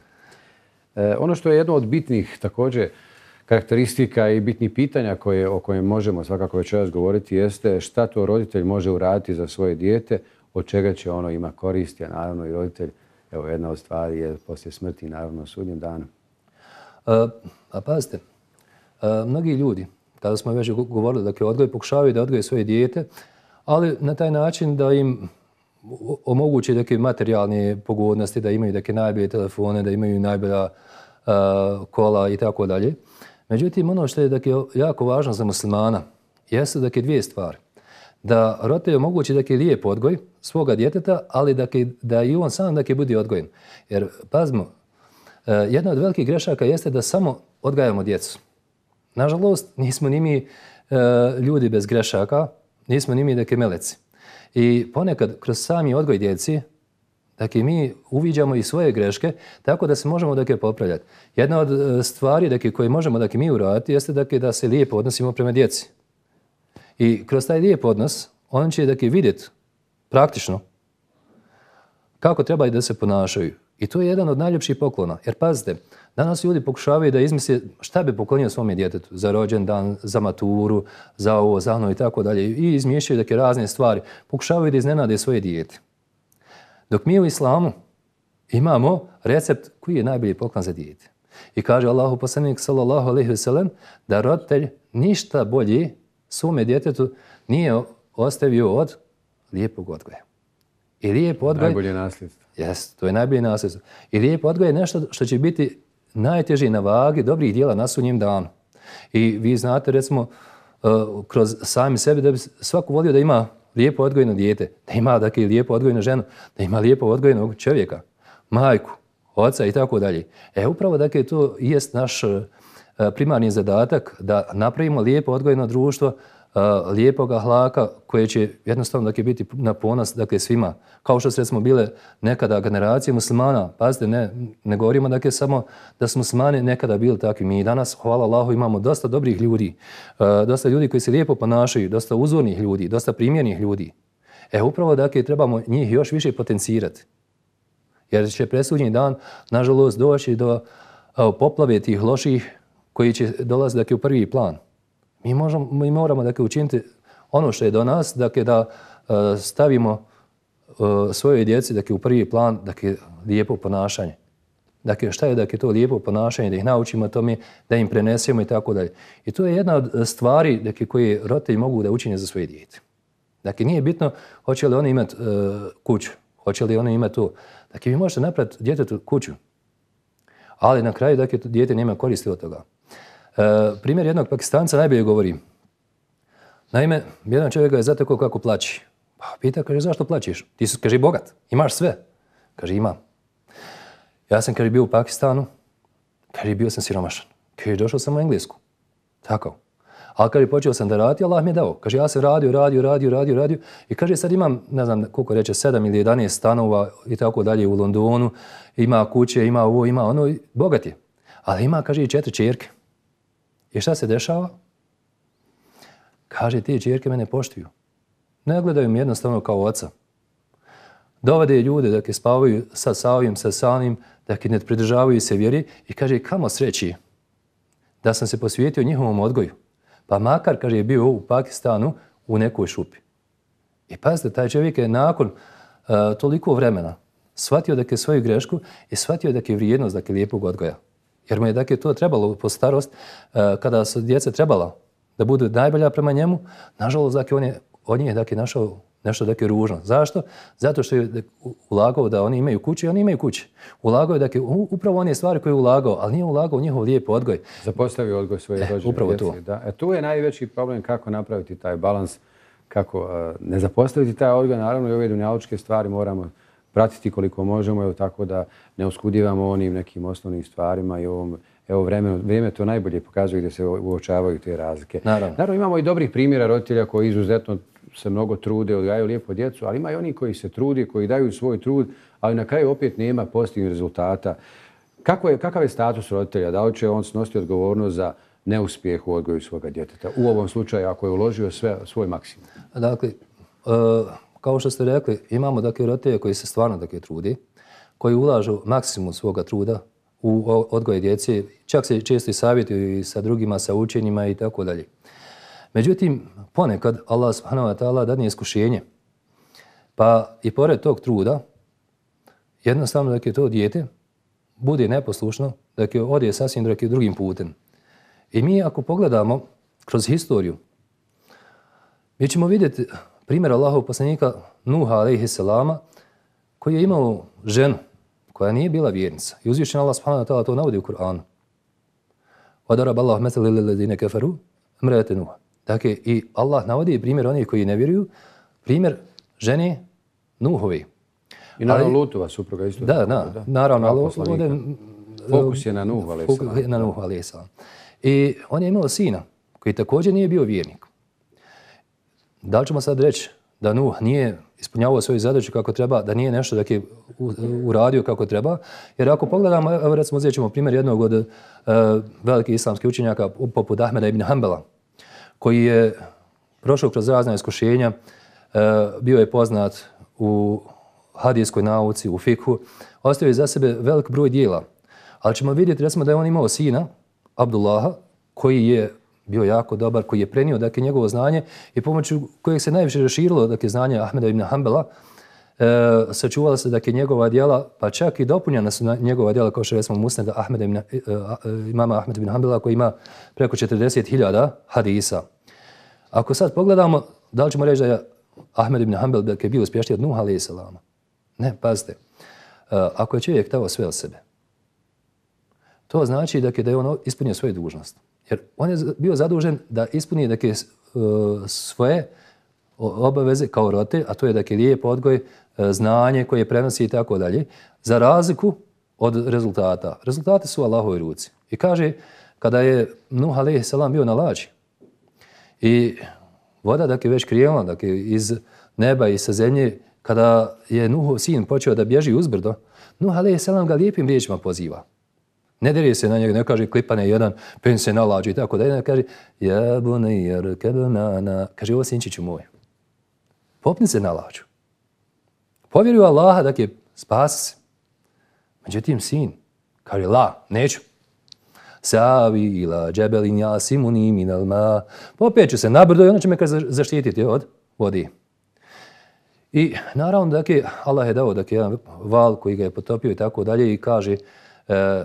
E, ono što je jedno od bitnih također karakteristika i bitnih pitanja koje, o kojem možemo svakako već raz govoriti jeste šta to roditelj može uraditi za svoje dijete, od čega će ono ima koristi, a naravno i roditelj Evo, jedna od stvari je poslije smrti, naravno, sudnjem danu. E, a pazite, a, e, mnogi ljudi, kada smo već govorili, dakle, odgoj pokušavaju da odgoje svoje dijete, ali na taj način da im omogući dakle, materijalne pogodnosti, da imaju dakle, najbolje telefone, da imaju najbolja a, e, kola i tako dalje. Međutim, ono što je dakle, jako važno za muslimana, jesu dakle, dvije stvari da roditelj omogući da je lijep odgoj svoga djeteta, ali da, je, da i on sam da je budi odgojen. Jer, pazmo, e, jedna od velikih grešaka jeste da samo odgajamo djecu. Nažalost, nismo ni mi e, ljudi bez grešaka, nismo ni mi da meleci. I ponekad, kroz sami odgoj djeci, Dakle, mi uviđamo i svoje greške tako da se možemo da dakle, popravljati. Jedna od e, stvari da dakle, koje možemo da dakle, mi uraditi jeste da dakle, da se lijepo odnosimo prema djeci. I kroz taj lijep odnos, on će da dakle, vidjeti praktično kako treba da se ponašaju. I to je jedan od najljepših poklona. Jer pazite, danas ljudi pokušavaju da izmisle šta bi poklonio svome djetetu za rođen dan, za maturu, za ovo, za ono i tako dalje. I da će razne stvari. Pokušavaju da iznenade svoje dijete. Dok mi u islamu imamo recept koji je najbolji poklon za dijete. I kaže Allahu poslanik sallallahu alejhi ve sellem da roditelj ništa bolji svome djetetu nije ostavio od lijepog odgoja. I lijep odgoj... Najbolje nasljedstvo. Jes, to je najbolje nasljedstvo. I lijep odgoj je nešto što će biti najteži na vagi dobrih dijela na sunjem danu. I vi znate, recimo, e, kroz sami sebe, da bi svako volio da ima lijepo odgojeno dijete, da ima dakle, lijepo odgojeno ženu, da ima lijepo odgojenog čovjeka, majku, oca i tako dalje. E, upravo, dakle, to jest naš e, E, primarni zadatak da napravimo lijepo odgojeno društvo, e, lijepog ahlaka koje će jednostavno dakle, biti na ponos dakle, svima. Kao što smo bile nekada generacije muslimana, pazite, ne, ne govorimo da dakle, samo da smo muslimane nekada bili takvi. Mi danas, hvala Allahu, imamo dosta dobrih ljudi, e, dosta ljudi koji se lijepo ponašaju, dosta uzornih ljudi, dosta primjernih ljudi. E, upravo da dakle, trebamo njih još više potencirati. Jer će presudnji dan, nažalost, doći do poplave tih loših koji će da dakle, u prvi plan. Mi, možemo, mi moramo da dakle, učinite ono što je do nas, da dakle, da e, stavimo e, svoje djeci da dakle, u prvi plan da dakle, lijepo ponašanje. Da Dakle, šta je da dakle, to lijepo ponašanje, da ih naučimo to mi da im prenesemo i tako dalje. I to je jedna od stvari da dakle, koji roditelji mogu da učine za svoje dijete. Da Dakle, nije bitno hoće li oni imati e, kuću, hoće li oni imati to. Dakle, vi možete napraviti djetetu kuću, ali na kraju da dakle, dijete nema koristi od toga. E, primjer jednog pakistanca najbolje govorim. Naime, jedan čovjek je zatekao kako plaći. Pa pita, kaže, zašto plaćiš? Ti su, kaže, bogat, imaš sve. Kaže, ima. Ja sam, kaže, bio u Pakistanu, kaže, bio sam siromašan. Kaže, došao sam u Englesku. Tako. Ali, kaže, počeo sam da radi, Allah mi je dao. Kaže, ja sam radio, radio, radio, radio, radio. I kaže, sad imam, ne znam koliko reče, sedam ili jedanest stanova i tako dalje u Londonu. Ima kuće, ima ovo, ima ono, bogat je. Ali ima, kaže, i četiri čerke. I šta se dešava? Kaže, ti čirke mene poštuju. Ne gledaju mi jednostavno kao oca. Dovade ljude da ke spavaju sa Savijem, sa Sanim, da ke ne pridržavaju se vjeri i kaže, kamo sreći da sam se posvijetio njihovom odgoju. Pa makar, kaže, je bio u Pakistanu u nekoj šupi. I pazite, taj čovjek je nakon uh, toliko vremena shvatio da ke svoju grešku i shvatio da ke vrijednost da ke lijepog odgoja. Jer mu je dakle to trebalo po starost, eh, kada su djece trebala da budu najbolja prema njemu, nažalost, dakle, on je od njih dakle, našao nešto dakle, ružno. Zašto? Zato što je ulagao da oni imaju kuće i oni imaju kuće. Ulagao je dakle, upravo one stvari koje je ulagao, ali nije ulagao u njihov lijep odgoj. Zapostavio odgoj svoje dođe. E, upravo djece. tu. Da. E, tu je najveći problem kako napraviti taj balans, kako uh, ne zapostaviti taj odgoj. Naravno, i ove dunjavučke stvari moramo pratiti koliko možemo, evo, tako da ne oskudivamo onim nekim osnovnim stvarima i ovom Evo, vremen, vrijeme to najbolje pokazuje gdje se uočavaju te razlike. Naravno. Naravno, imamo i dobrih primjera roditelja koji izuzetno se mnogo trude, odgajaju lijepo djecu, ali ima i oni koji se trudi, koji daju svoj trud, ali na kraju opet nema postignih rezultata. Kako je, kakav je status roditelja? Da li će on snosti odgovornost za neuspjeh u odgoju svoga djeteta? U ovom slučaju, ako je uložio sve, svoj maksimum. Dakle, e, kao što ste rekli, imamo dakle roditelje koji se stvarno dakle trudi, koji ulažu maksimum svoga truda u odgoj djece, čak se često i savjetuju i sa drugima, sa učenjima i tako dalje. Međutim, ponekad Allah subhanahu wa ta'ala dadne iskušenje. Pa i pored tog truda, jednostavno da je to dijete bude neposlušno, da je odje sasvim da dakle drugim putem. I mi ako pogledamo kroz historiju, mi ćemo vidjeti primjer Allahov poslanika Nuha alaihi salama, koji je imao ženu koja nije bila vjernica. I uzvišen Allah subhanahu wa ta'ala to navodi u Kur'anu. وَدَرَبَ اللَّهُ مَثَلِ لِلَّذِينَ كَفَرُوا مْرَيَتِ نُوحَ Dakle, i Allah navodi primjer onih koji ne vjeruju, primjer žene Nuhove. I naravno ali, Lutova supruga isto. Da, da, da. naravno. Ali, ovde, fokus je na Nuhu, ali je Fokus je na Nuhu, ali je I on je imao sina koji također nije bio vjernik. Da li ćemo sad reći da Nuh nije ispunjavao svoju zadaću kako treba, da nije nešto da je uradio kako treba? Jer ako pogledamo, evo recimo uzet ćemo primjer jednog od e, velikih islamskih učenjaka poput Ahmeda ibn Hanbala, koji je prošao kroz razne iskušenja, e, bio je poznat u hadijskoj nauci, u fikhu, ostavio je za sebe velik broj dijela. Ali ćemo vidjeti, recimo, da je on imao sina, Abdullaha, koji je bio jako dobar, koji je prenio dakle, njegovo znanje i pomoću kojeg se najviše raširilo dakle, znanje Ahmeda ibn Hanbala, e, sačuvala se dakle, njegova djela, pa čak i dopunjena su njegova djela, kao što recimo Musneda Ahmeda ibn, e, e, imama Ahmeda ibn Hanbala, koji ima preko 40.000 hadisa. Ako sad pogledamo, da li ćemo reći da je Ahmed ibn Hanbal dakle, bio uspješniji od Nuh, ali i Ne, pazite. E, ako je čovjek tavo sve o sebe, to znači da je da je on ispunio svoju dužnost. Jer on je bio zadužen da ispuni neke e, svoje obaveze kao rote, a to je da je lijep odgoj, e, znanje koje prenosi i tako dalje, za razliku od rezultata. Rezultate su u ruci. I kaže, kada je Nuh alaihi salam bio na lađi i voda da je već krijela da je iz neba i sa zemlje, kada je Nuhov sin počeo da bježi uzbrdo, Nuh alaihi salam ga lijepim riječima poziva. Ne deri se na njega, ne kaže klipane jedan, pen se nalađi i tako da jedan kaže jabune jer kada na na, Kaže ovo sinčiću moj. Popni se nalađu. Povjeruj Allaha da će spas. Međutim, sin, kaže la, neću. Savi ila džebelin jasimuni min alma. Popet ću se na brdo i ono će me kaže zaštititi od vodi. I naravno da će Allah je dao da je jedan val koji ga je potopio i tako dalje i kaže e,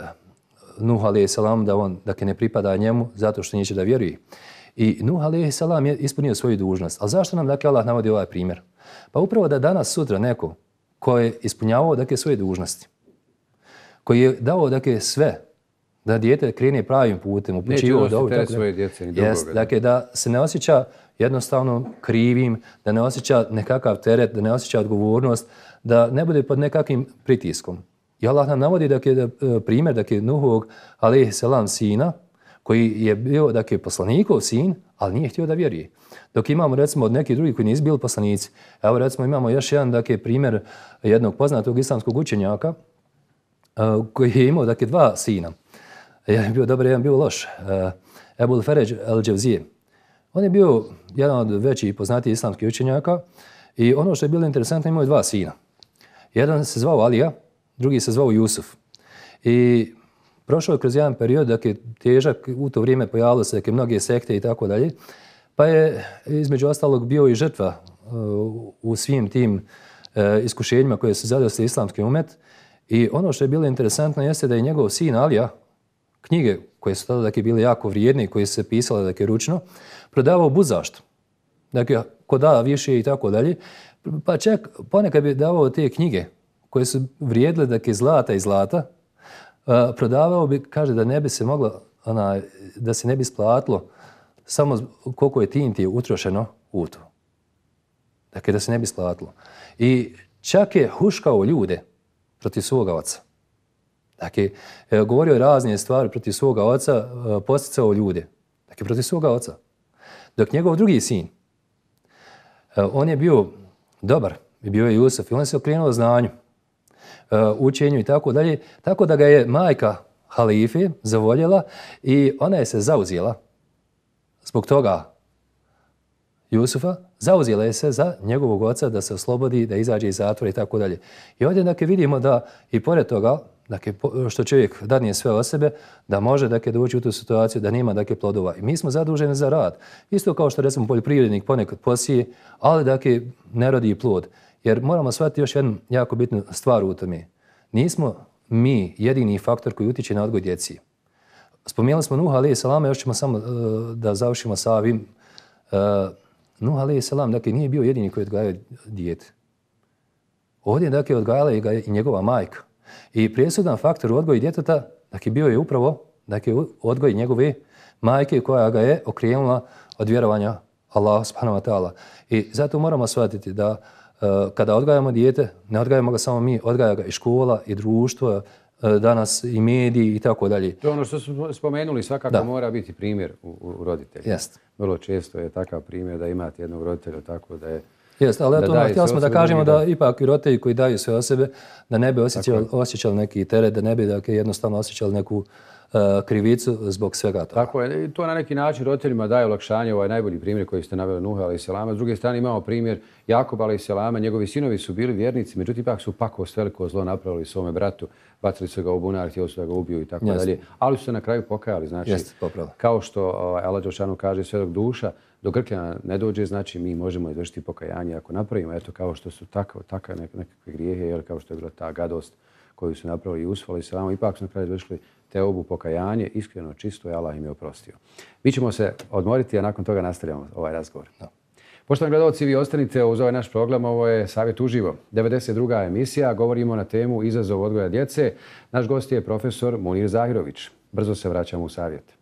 Nuh alaihi salam da on da ne pripada njemu zato što neće da vjeruje. I Nuh alaihi salam je ispunio svoju dužnost. Ali zašto nam dakle Allah navodi ovaj primjer? Pa upravo da danas sutra neko ko je ispunjavao dakle svoje dužnosti, koji je dao dakle sve da dijete krene pravim putem, upućivo dobro. Neće dosti svoje djece ni jest, drugoga. Dakle, da se ne osjeća jednostavno krivim, da ne osjeća nekakav teret, da ne osjeća odgovornost, da ne bude pod nekakvim pritiskom. I Allah nam navodi da je e, primjer da je Nuhog selam sina koji je bio da je poslanikov sin, ali nije htio da vjeruje. Dok imamo recimo od neki drugi koji nisu bili poslanici. Evo recimo imamo još jedan da je primjer jednog poznatog islamskog učenjaka e, koji je imao da je dva sina. Ja je bio dobar, jedan bio loš. E, Ebul Ferej al -đavzije. On je bio jedan od većih i poznatijih islamskih učenjaka i ono što je bilo interesantno, imao je dva sina. Jedan se zvao Alija, drugi se zvao Jusuf. I prošao je kroz jedan period, dakle, težak, u to vrijeme pojavilo se dakle, mnoge sekte i tako dalje, pa je između ostalog bio i žrtva uh, u svim tim uh, iskušenjima koje su zadao sa islamski umet. I ono što je bilo interesantno jeste da je njegov sin Alija, knjige koje su tada dakle, bile jako vrijedne i koje su se pisale dakle, ručno, prodavao buzaštu. Dakle, kod A više i tako dalje. Pa čak ponekad bi davao te knjige koje su vrijedle da je zlata i zlata, e, prodavao bi, kaže, da ne bi se moglo, ona, da se ne bi splatilo samo koliko je tinti utrošeno u to. Dakle, da se ne bi splatilo. I čak je huškao ljude protiv svoga oca. Dakle, e, govorio razne stvari protiv svoga oca, e, posticao ljude. Dakle, protiv svoga oca. Dok njegov drugi sin, on je bio dobar, bio je Jusuf, i on se okrenuo znanju. E, učenju i tako dalje. Tako da ga je majka halifi zavoljela i ona je se zauzila zbog toga Jusufa, zauzijela je se za njegovog oca da se oslobodi, da izađe iz zatvora i tako dalje. I ovdje dakle, vidimo da i pored toga, dakle, što čovjek danije sve o sebe, da može dakle, da uči u tu situaciju, da nema dakle, plodova. I mi smo zaduženi za rad. Isto kao što, recimo, poljoprivrednik ponekad posije, ali dakle, ne rodi plod. Jer moramo shvatiti još jednu jako bitnu stvar u tome. Nismo mi jedini faktor koji utiče na odgoj djeci. Spomijeli smo Nuh alaih salama, još ćemo samo uh, da završimo sa ovim. Uh, Nuh alaih salam, dakle, nije bio jedini koji odgajao djete. Ovdje, dakle, odgajala ga i njegova majka. I presudan faktor u odgoji djeteta, dakle, bio je upravo, dakle, odgoj njegove majke koja ga je okrenula od vjerovanja Allah subhanahu wa ta'ala. I zato moramo shvatiti da uh, Eh, kada odgajamo dijete, ne odgajamo ga samo mi, odgaja ga i škola i društvo, eh, danas i mediji i tako dalje. To ono što smo spomenuli, svakako da. mora biti primjer u, u roditelja. Jest. Vrlo često je takav primjer da imate jednog roditelja tako da je... Jest, ali eto, ono, ja htjeli smo da kažemo da, da ipak i roditelji koji daju sve o sebe, da ne bi osjećali, osjećali neki teret, da ne bi da jednostavno osjećali neku uh, E, krivicu zbog svega toga. Tako je, to na neki način roditeljima daje olakšanje, ovaj najbolji primjer koji ste naveli Nuhe Ali Selama. S druge strane imamo primjer Jakob Ali Selama, njegovi sinovi su bili vjernici, međutim ipak su pako veliko zlo napravili svome bratu, bacili su ga u bunar, htjeli su ga ubiju i tako dalje. Ali su se na kraju pokajali, znači, kao što ovaj, Đošanu kaže, sve dok duša do Grkljana ne dođe, znači mi možemo izvršiti pokajanje ako napravimo, eto kao što su takve tako nek, nekakve grijehe, jer kao što je bila ta gadost koju su napravili i usvali se, ipak su na kraju izvršili te obu pokajanje, iskreno čisto je Allah im je oprostio. Mi ćemo se odmoriti, a nakon toga nastavljamo ovaj razgovor. Da. Poštovani gledalci, vi ostanite uz ovaj naš program. Ovo je Savjet uživo. 92. emisija. Govorimo na temu izazov odgoja djece. Naš gost je profesor Munir Zahirović. Brzo se vraćamo u savjet.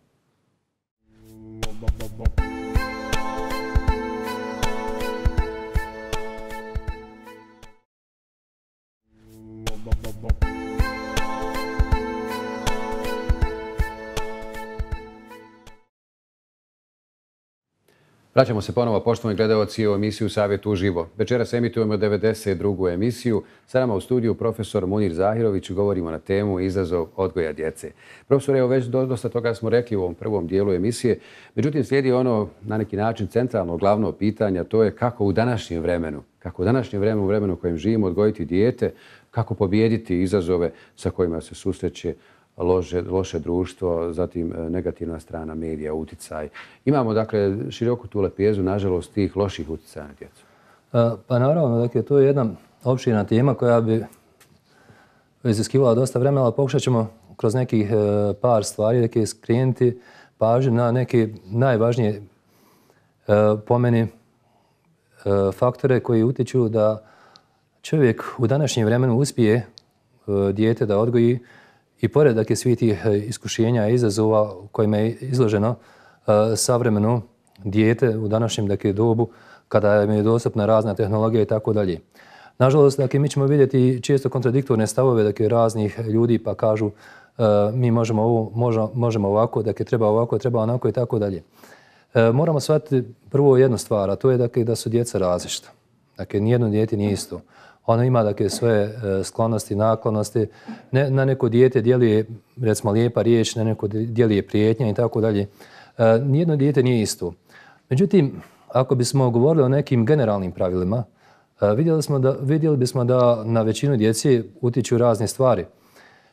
Vraćamo se ponovo, poštovani gledalci, u emisiju Savjet uživo. Večeras emitujemo 92. emisiju. Sa nama u studiju profesor Munir Zahirović i govorimo na temu izazov odgoja djece. Profesor, evo već dosta toga smo rekli u ovom prvom dijelu emisije. Međutim, slijedi ono na neki način centralno glavno pitanje, to je kako u današnjem vremenu, kako u današnjem vremenu, u vremenu u kojem živimo, odgojiti dijete, kako pobijediti izazove sa kojima se susreće loše, loše društvo, zatim e, negativna strana medija, uticaj. Imamo dakle široku tu lepezu, nažalost, tih loših uticaja na djecu. E, pa naravno, dakle, to je jedna opština tema koja bi iziskivala dosta vremena, ali pokušat ćemo kroz nekih e, par stvari dakle, skrenuti pažnju na neke najvažnije pomeni faktore koji utječu da čovjek u današnjem vremenu uspije dijete da odgoji I pored dakle, svi tih e, iskušenja i izazova kojima je izloženo e, savremenu dijete u današnjem dakle, dobu, kada je dostupna razna tehnologija i tako dalje. Nažalost, dakle, mi ćemo vidjeti često kontradiktorne stavove dakle, raznih ljudi pa kažu e, mi možemo ovo, možemo, možemo ovako, dakle, treba ovako, treba onako i tako dalje. E, moramo shvatiti prvo jednu stvar, a to je dakle, da su djeca različita. Dakle, nijedno djete nije isto. Hmm. Ono ima dakle, svoje e, sklonosti, naklonosti. Ne, na neko dijete dijeli je, recimo, lijepa riječ, na neko dijeli je prijetnja i tako dalje. E, nijedno dijete nije isto. Međutim, ako bismo govorili o nekim generalnim pravilima, e, vidjeli, smo da, vidjeli bismo da na većinu djeci utiču razne stvari.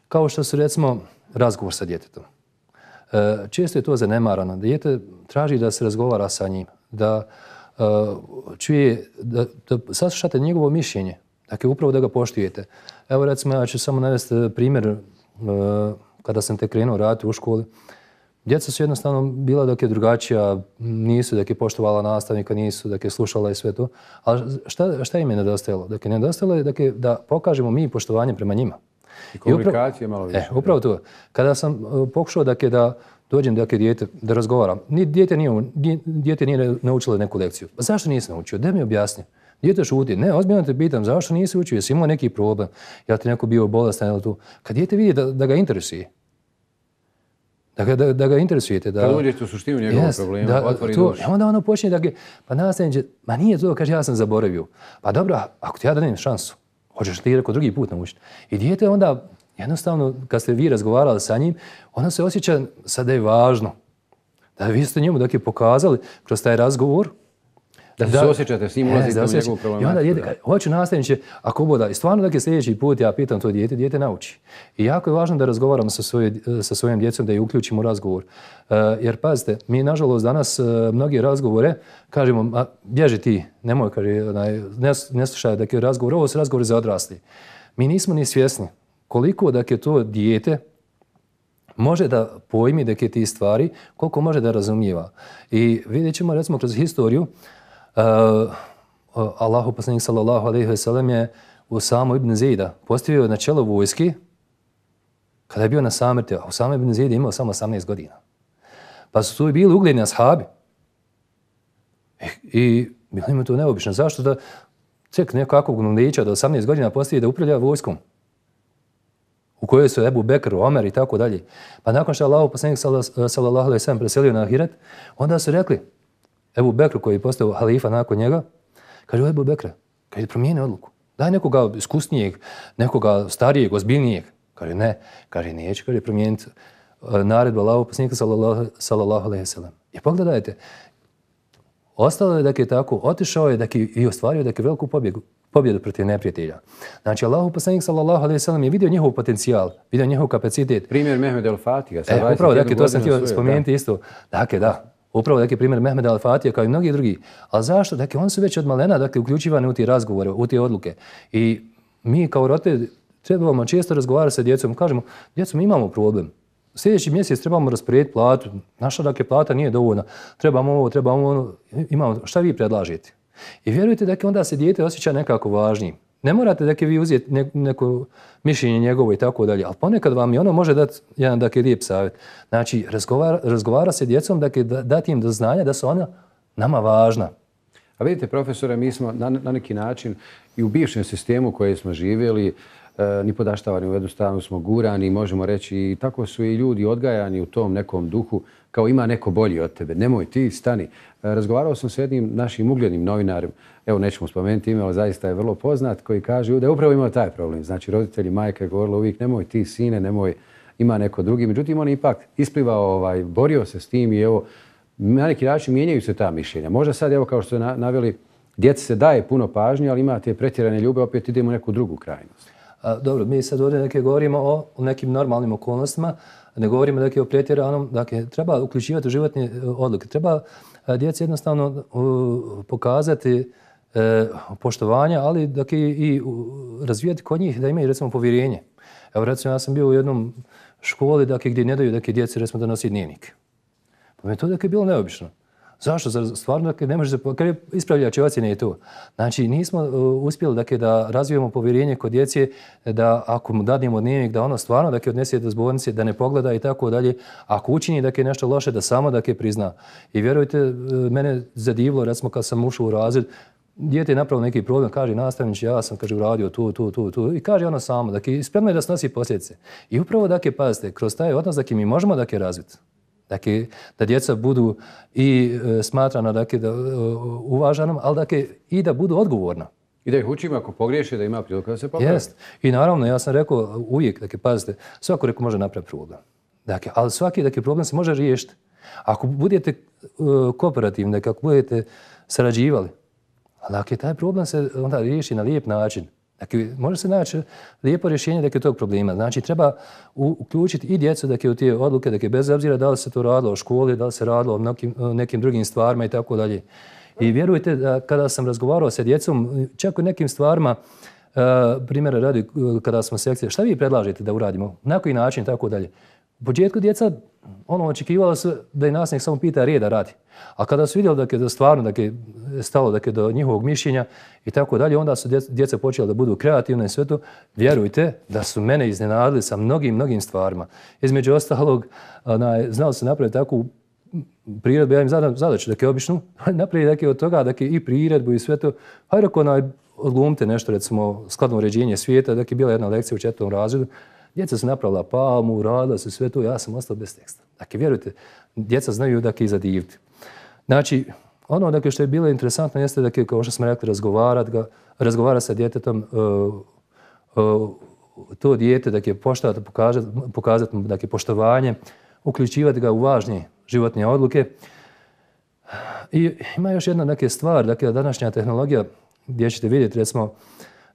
Kao što su, recimo, razgovor sa djetetom. Često je to zanemarano. Dijete traži da se razgovara sa njim, da čuje, da, da saslušate njegovo mišljenje, Dakle, upravo da ga poštijete. Evo recimo, ja ću samo navesti primjer e, kada sam te krenuo raditi u školi. Djeca su jednostavno bila dok je drugačija, nisu dok je poštovala nastavnika, nisu dok je slušala i sve to. Ali šta, šta im je nedostajalo? Dakle, nedostajalo je dakle, da pokažemo mi poštovanje prema njima. I komunikacije malo e, više. E, upravo to. Kada sam e, pokušao dakle, da dođem dakle, djete, da razgovaram, djete nije, djete nije naučilo neku lekciju. Pa zašto nije naučio? Da mi objasnije. Gdje te šuti? Ne, ozbiljno te pitam, zašto nisi učio? Jesi imao neki problem? Ja ti neko bio bolestan ili tu? Kad djete vidi da, da ga interesuje, da, da, da ga interesujete. Da, Kad uđeš u suštinu njegovog yes, problema, da, otvori to, duš. Onda ono počne da ga, pa nastavim će, ma nije to, kaže, ja sam zaboravio. Pa dobro, ako ti ja danim šansu, hoćeš ti reko drugi put naučiti. I djete onda, jednostavno, kad ste vi razgovarali sa njim, ono se osjeća sad da je važno. Da vi ste njemu dakle, pokazali kroz taj razgovor, da se osjećate s njim, e, ulazite u njegovu problematiku. I onda djete, da. hoću nastavniče, ako boda, stvarno da je sljedeći put, ja pitam to djete, djete nauči. I jako je važno da razgovaram sa, svoj, sa svojim djecom, da je uključim u razgovor. Uh, jer pazite, mi nažalost danas uh, mnogi razgovore, kažemo, a, bježi ti, nemoj, kaže, onaj, ne, ne slušaj, da je razgovor, ovo su razgovori za odrasli. Mi nismo ni svjesni koliko da je to djete može da pojmi da je ti stvari, koliko može da razumijeva. I vidjet ćemo, recimo, kroz historiju, uh, uh, Allahu poslanik sallallahu alaihi ve sellem je u samu Ibn Zida postavio na čelo vojske kada je bio na samrti, a u samu Ibn Zida imao samo 18 godina. Pa su tu i bili ugledni ashabi. I, eh, i bilo ima to neobično. Zašto da cek nekakvog mladića do 18 godina postavi da upravlja vojskom? u kojoj su Ebu Bekr, Omer i tako dalje. Pa nakon što je Allah poslanik sallallahu alaihi sallam preselio na Ahiret, onda su rekli, Ebu Bekru koji je postao halifa nakon njega, kaže Ebu Bekra, kaže promijeni odluku. Daj nekoga iskusnijeg, nekoga starijeg, ozbiljnijeg. Kaže ne, kaže neće, kaže promijeniti e, naredba Allahu poslanika sallallahu alejhi ve sellem. I pogledajte, ostalo je da je tako, otišao je da je i ostvario da je veliku pobjegu pobjedu protiv neprijatelja. Znači, Allahu poslanik sallallahu alaihi sallam je vidio njihov potencijal, vidio njihov kapacitet. Primjer Mehmed al-Fatiha. E, upravo, dakle, to sam htio spomenuti isto. Dakle, da, Upravo, dakle, primjer Mehmed al Fatija kao i mnogi drugi. A zašto? Dakle, on su već od malena, dakle, uključivani u ti razgovore, u ti odluke. I mi kao rote trebamo često razgovarati sa djecom. Kažemo, djecom mi imamo problem. Sljedeći mjesec trebamo rasporediti platu. Naša, dakle, plata nije dovoljna. Trebamo ovo, trebamo ono. Imamo, šta vi predlažite? I vjerujte, dakle, onda se djete osjeća nekako važnijim. Ne morate da ke vi uzijete ne, neko mišljenje njegovo i tako dalje, ali ponekad vam i ono može dati jedan da je lijep savjet. Znači, razgovara, razgovara se djecom da je dati im do znanja da su ona nama važna. A vidite, profesore, mi smo na, na neki način i u bivšem sistemu koje smo živjeli, e, ni podaštavani u jednu stranu smo gurani, možemo reći, i tako su i ljudi odgajani u tom nekom duhu kao ima neko bolji od tebe, nemoj ti, stani. E, razgovarao sam s jednim našim ugljenim novinarem, evo nećemo spomenuti ime, ali zaista je vrlo poznat, koji kaže da je upravo imao taj problem. Znači, roditelji, majka je govorila uvijek, nemoj ti, sine, nemoj, ima neko drugi. Međutim, on je ipak isplivao, ovaj, borio se s tim i evo, na neki način mijenjaju se ta mišljenja. Možda sad, evo, kao što ste naveli, djeci se daje puno pažnje, ali ima te pretjerane ljube, opet idemo u neku drugu krajnost. A, dobro, mi sad ovdje neke govorimo o nekim normalnim okolnostima ne govorimo dakle, o pretjeranom, dakle, treba uključivati u životne e, odluke. Treba e, djeci jednostavno e, pokazati poštovanje, ali dakle, i razvijati kod njih da imaju recimo povjerenje. Evo recimo ja sam bio u jednom školi dakle, gdje ne daju dakle, djeci recimo, da nosi dnevnik. Pa mi je to dakle, bilo neobično. Zašto? Zar stvarno dakle, ne možeš kad je ispravljač ocjene i to. Znači, nismo uh, uspjeli dakle, da razvijemo povjerenje kod djece da ako mu dadimo dnevnik, da ono stvarno dakle, odnese do zbornice, da ne pogleda i tako dalje. Ako učini dakle, nešto loše, da samo dakle, prizna. I vjerujte, e, mene zadivilo, recimo kad sam ušao u razred, Dijete je napravo neki problem, kaže nastavnič, ja sam kaže, uradio tu, tu, tu, tu i kaže ono samo, dakle, spremno je da snosi posljedice. I upravo, dakle, pazite, kroz taj odnos, dakle, mi možemo, dakle, razviti. Dakle, da djeca budu i e, smatrana, dakle, da, e, uvažanom, ali dakle, i da budu odgovorna. I da ih učim ako pogriješe, da ima priliku da se popravi. Jest. I naravno, ja sam rekao uvijek, dakle, pazite, svako reko može napraviti problem. Dakle, ali svaki dakle, problem se može riješiti. Ako budete e, kooperativni, dakle, ako budete sarađivali, dakle, taj problem se onda riješi na lijep način. Dakle, može se naći lijepo rješenje dakle, tog problema. Znači, treba uključiti i djecu dakle, u tije odluke, dakle, bez obzira da li se to radilo o školi, da li se radilo o nekim, e, nekim drugim stvarima i tako dalje. I vjerujte da kada sam razgovarao sa djecom, čak u nekim stvarima, e, primjera radi e, kada smo sekcije, šta vi predlažete da uradimo? Na koji način i tako dalje? U početku djeca ono očekivalo se da je nasnik samo pita reda radi. A kada su vidjeli da je stvarno da je stalo da je do njihovog mišljenja i tako dalje, onda su djeca počela da budu kreativne i sve to. Vjerujte da su mene iznenadili sa mnogim, mnogim stvarima. Između ostalog, onaj, znali se napraviti takvu priredbu, ja im zadam zadaću da je obično (laughs) napravi da je od toga da je i priredbu i sve to. Hajde, ako onaj, nešto, recimo, skladno uređenje svijeta, da je bila jedna lekcija u četvrtom razredu, Djeca su napravila palmu, radila su sve to, ja sam ostao bez teksta. Dakle, vjerujte, djeca znaju da će i za divdi. Znači, ono dakle, što je bilo interesantno jeste, dakle, kao što smo rekli, razgovarat ga, razgovara sa djetetom, uh, uh, to djete, dakle, poštovati, pokazati, pokazati mu će dakle, poštovanje, uključivati ga u važnije životne odluke. I ima još jedna neke dakle, stvar, dakle, današnja tehnologija, gdje ćete vidjeti, recimo,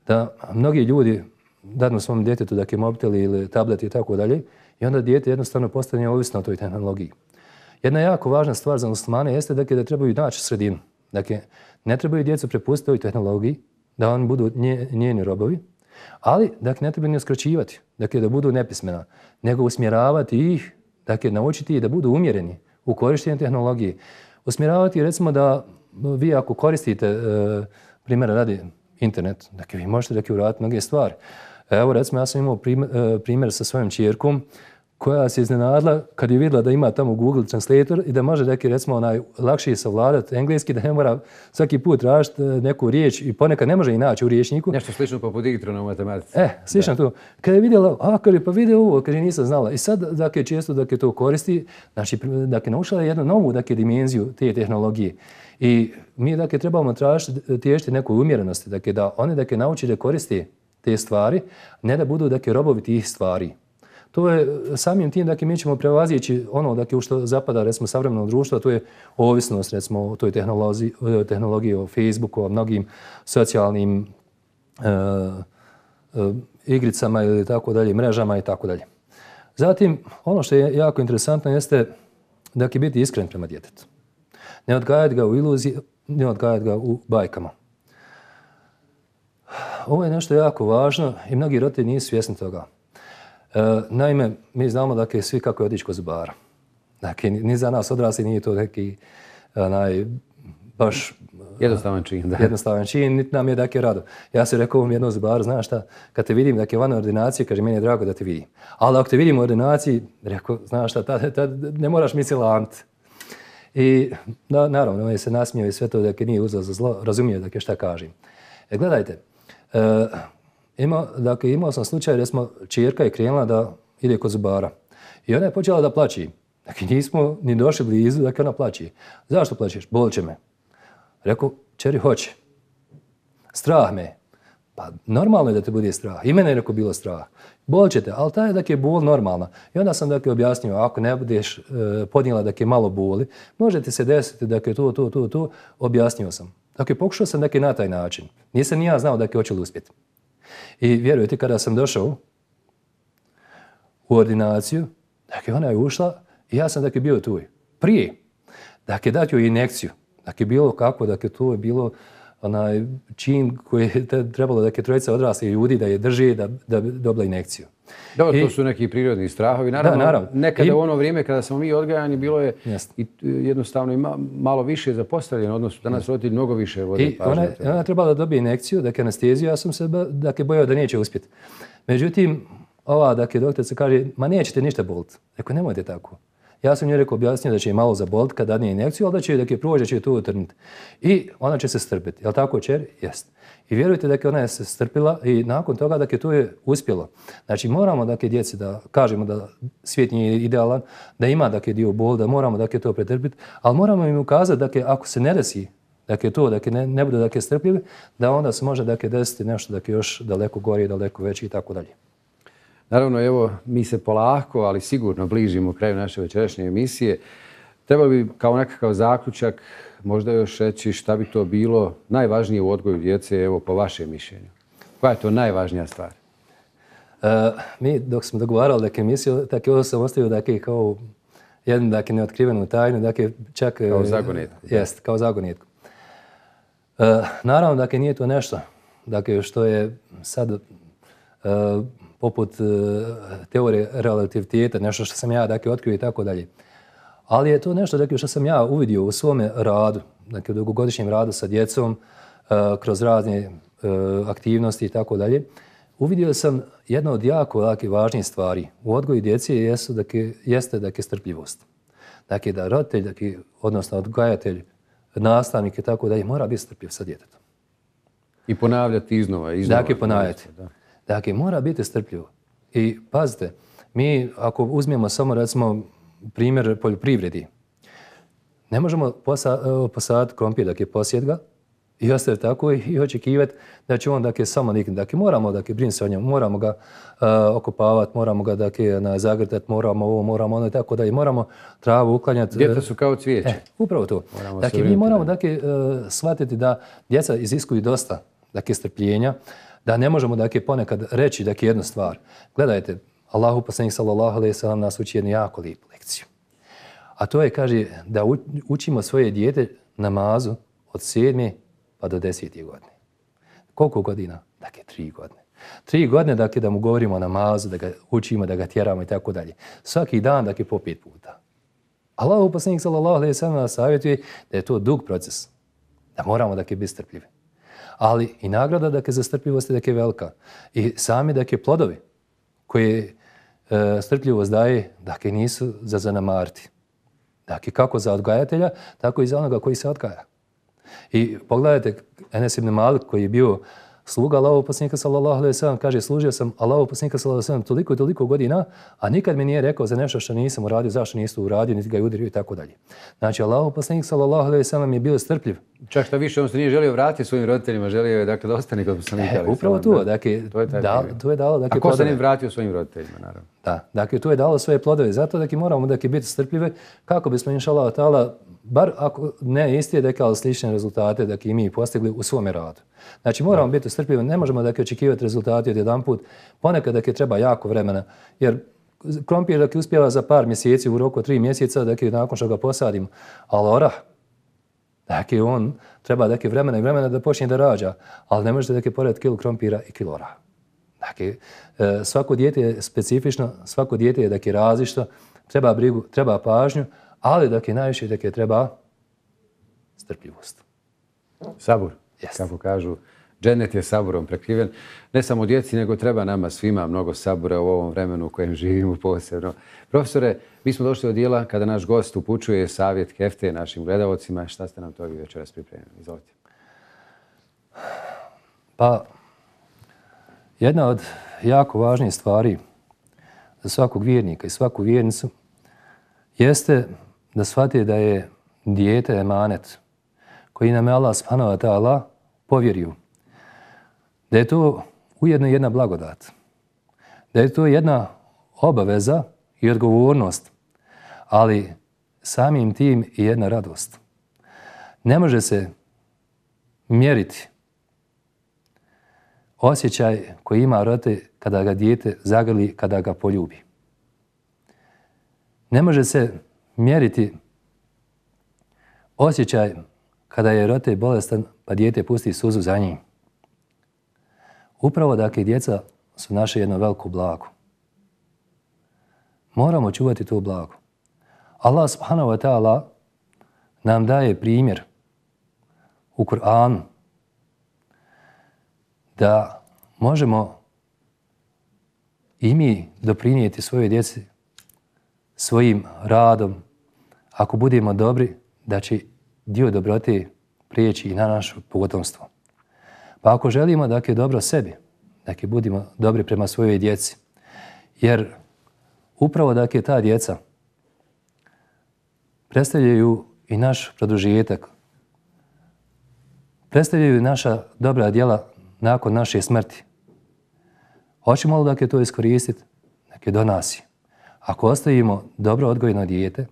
da mnogi ljudi dadno svom djetetu da je ili tablet i tako dalje, i onda djete jednostavno postane ovisno o toj tehnologiji. Jedna jako važna stvar za muslimane jeste dakle, da trebaju naći sredinu. Dakle, ne trebaju djecu prepustiti ovoj tehnologiji, da oni budu nje, njeni robovi, ali dakle, ne trebaju ni oskraćivati, dakle, da budu nepismena, nego usmjeravati ih, dakle, naučiti ih da budu umjereni u korištenju tehnologije. Usmjeravati, recimo, da vi ako koristite, e, primjera radi, internet, dakle, vi možete dakle, uraditi mnoge stvari. Evo recimo ja sam imao e, primjer sa svojom čirkom koja se iznenadila kad je vidjela da ima tamo Google Translator i da može neki recimo onaj lakši savladati engleski, da ne mora svaki put tražiti e, neku riječ i ponekad ne može i naći u riječniku. Nešto slično poput digitalno u matematici. E, slično da. to. Kada je vidjela, a kada je pa vidio ovo, kada je nisam znala. I sad, dakle, često da dakle, to koristi, znači, da je naučila jednu novu dakle, dimenziju te tehnologije. I mi dakle, trebamo tražiti tješiti neku umjerenosti, dakle, da one dakle, nauči da koristi te stvari, ne da budu dakle, robovi tih stvari. To je e, samim tim, dakle, mi ćemo prevazijeći ono dakle, u što zapada, recimo, savremeno društvo, to je ovisnost, recimo, o toj tehnologiji, tehnologiji, o Facebooku, o mnogim socijalnim e, e, igricama ili tako dalje, mrežama i tako dalje. Zatim, ono što je jako interesantno jeste, da dakle, biti iskren prema djetetu. Ne odgajati ga u iluziji, ne odgajati ga u bajkama ovo je nešto jako važno i mnogi roditelji nisu svjesni toga. E, naime, mi znamo da dakle, svi kako je otići kod zubara. Dakle, ni za nas odrasli nije to neki onaj, baš e, jednostavan čin. Da. Jednostavan čin, niti nam je dakle rado. Ja se rekao ovom jednom zubaru, znaš šta, kad te vidim dakle, van ordinacije, kaže, meni je drago da te vidim. Ali ako te vidim u ordinaciji, rekao, znaš šta, ta, ta, ne moraš misli lant. I na, naravno, on ovaj je se nasmio i sve to da dakle, nije uzao za zlo, razumio da dakle, šta kažem. E, gledajte, E, ima, dakle, imao sam slučaj gdje smo, čirka je krenula da ide kod zubara. I ona je počela da plaći. Dakle, nismo ni došli blizu, dakle, ona plaći. Zašto plaćeš? Bol će me. Rekao, čeri, hoće. Strah me. Pa normalno je da te bude strah. I mene je rekao bilo strah. Bol će te, ali je, dakle, je bol normalna. I onda sam dakle, objasnio, ako ne budeš e, podnijela da dakle, malo boli, možete se desiti da dakle, to, to, to, to, objasnio sam. Dakle, okay, pokušao sam neki dakle na taj način. Nisam ni ja znao da će hoće li uspjeti. I vjerujete, kada sam došao u ordinaciju, dakle, ona je ušla i ja sam dakle, bio tu prije. Dakle, dati joj injekciju. Dakle, bilo kako, dakle, to je bilo... Uh, ona čim koji je trebalo da ke trojica odrasli ljudi da je drži da, da bi injekciju. inekciju. Da, to su neki prirodni strahovi. Naravno, da, naravno. nekada I, u ono vrijeme kada smo mi odgajani, bilo je jest. i e, jednostavno ima malo više zapostavljen, odnosno danas roditelj mnogo više vode I pažnje. Ona, ona trebala da dobije injekciju da je anestezija, ja sam se da ke bojao da neće uspjeti. Međutim, ova da ke doktor se kaže, ma nećete ništa boliti. Eko, nemojte tako. Ja sam njoj rekao, objasnio da će je malo zabolit kad dadne injekciju, ali da će da dok prođe, će je tu utrnit. I ona će se strpeti. Je tako, čer? Jeste. I vjerujete da je ona je se strpila i nakon toga da je to je uspjelo. Znači, moramo da ke djeci da kažemo da svijet nije idealan, da ima da ke dio bol, da moramo da ke to pretrpiti, al moramo im ukazati da ke ako se ne desi, da ke to, da ke ne, ne bude da ke strpljivi, da onda se može da ke desiti nešto da ke još daleko gori, daleko veći i tako dalje. Naravno, evo, mi se polako, ali sigurno bližimo kraju naše večerašnje emisije. Trebalo bi kao nekakav zaključak možda još reći šta bi to bilo najvažnije u odgoju djece, evo, po vašem mišljenju. Koja je to najvažnija stvar? E, mi, dok smo dogovarali dakle, emisiju, tako ovo sam ostavio dakle, kao jednu dakle, neotkrivenu tajnu, dakle, čak... E, kao zagonetku. Jest, kao zagonetku. E, naravno, je nije to nešto dakle, što je sad e, poput e, teorije relativiteta, nešto što sam ja dakle, otkrio i tako dalje. Ali je to nešto dakle, što sam ja uvidio u svom radu, dakle, u dugogodišnjem radu sa djecom, e, kroz razne e, aktivnosti i tako dalje. Uvidio sam jedno od jako dakle, važnijih stvari u odgoju djeci jesu, dakle, jeste da dakle, strpljivost. Da ke da roditelj, da ke odnosno odgajatelj, nastavnik i tako dalje, mora biti strpljiv sa djetetom. I ponavljati iznova. iznova dakle, ponavljati. Da. Dakle, mora biti strpljiv. I pazite, mi ako uzmijemo samo recimo primjer poljoprivredi, ne možemo posa, e, posaditi krompir, dakle posjed ga, i ostaje tako i očekivati da će on da je samo nikim. Dakle, moramo da je brinuti se o njemu, moramo ga uh, e, okupavati, moramo ga da je na zagrtati, moramo ovo, moramo ono i tako da i moramo travu uklanjati. E, djeca su kao cvijeće. Eh, upravo to. Moramo dakle, mi moramo da je dakle, uh, shvatiti da djeca iziskuju dosta dakle, strpljenja, uh, da ne možemo da dakle, ponekad reći da je jedna stvar. Gledajte, Allahu poslanik sallallahu alejhi ve sellem nas uči jednu jako lijepu lekciju. A to je kaže da učimo svoje dijete namazu od 7. pa do 10. godine. Koliko godina? Da Dakle, 3 godine. Tri godine dakle, da mu govorimo o namazu, da ga učimo, da ga tjeramo i tako dalje. Svaki dan da dakle, po pet puta. Allahu poslanik sallallahu alejhi ve sellem nas savjetuje da je to dug proces. Da moramo da dakle, biti strpljivi ali i nagrada da je za strpljivost da je velika. I sami da je plodovi koji e, strpljivost daje, da je nisu za zanamarti. Dakle, kako za odgajatelja, tako i za onoga koji se odgaja. I pogledajte, Enes ibn Malik koji je bio sluga Allahov posljednika sallallahu alejhi ve sellem kaže, služio sam Allahov posljednika sallallahu alejhi ve sellem toliko i toliko godina, a nikad mi nije rekao za nešto što nisam uradio, zašto nisam uradio, niti ga udario i tako dalje. Znači, Allahov posljednik sallallahu alejhi ve sellem je bio strpljiv Čak šta više, on se nije želio vratiti svojim roditeljima, želio je dakle, da ostane kod poslanika. E, upravo tu, dakle, to je da, tu je dalo dakle, A se nije vratio svojim roditeljima, naravno? Da, dakle, tu je dalo svoje plodove. Zato dakle, moramo dakle, biti strpljive kako bismo, inša Allah, bar ako ne isti, dakle, ali slične rezultate dakle, i mi postigli u svome radu. Znači, moramo da. biti strpljivi, ne možemo dakle, očekivati rezultate od jedan put. Ponekad dakle, treba jako vremena, jer krompir dakle, uspjeva za par mjeseci, u roku tri mjeseca, dakle, nakon što ga posadimo. Alora, Dakle, on treba dakle, vremena i vremena da počne da rađa, ali ne možete dakle, pored kilo krompira i kilo raha. Dakle, e, svako dijete je specifično, svako dijete je dakle, različito, treba brigu, treba pažnju, ali dakle, najviše dakle, treba strpljivost. Sabor, yes. kako kažu, Dženet je saburom prekriven. Ne samo djeci, nego treba nama svima mnogo sabura u ovom vremenu u kojem živimo posebno. Profesore, mi smo došli od dijela kada naš gost upučuje savjet kefte našim gledalcima. Šta ste nam to vi večeras pripremili? Izvolite. Pa, jedna od jako važnije stvari za svakog vjernika i svaku vjernicu jeste da shvate da je dijete emanet koji nam je Allah spanova ta povjerio da je to ujedno jedna blagodat, da je to jedna obaveza i odgovornost, ali samim tim i jedna radost. Ne može se mjeriti osjećaj koji ima rote kada ga dijete zagrli, kada ga poljubi. Ne može se mjeriti osjećaj kada je rote bolestan pa dijete pusti suzu za njim. Upravo dakle, djeca su naše jedno veliko blago. Moramo čuvati to blago. Allah subhanahu wa ta'ala nam daje primjer u Kur'anu da možemo i mi doprinijeti svoje djeci svojim radom. Ako budemo dobri, da će dio dobrote prijeći i na našu potomstvo. Pa ako želimo da je dobro sebi, da je budimo dobri prema svojoj djeci, jer upravo da je ta djeca predstavljaju i naš produžijetak, predstavljaju naša dobra djela nakon naše smrti. Hoćemo li da je to iskoristiti? Da je donasi. Ako ostavimo dobro odgojeno dijete,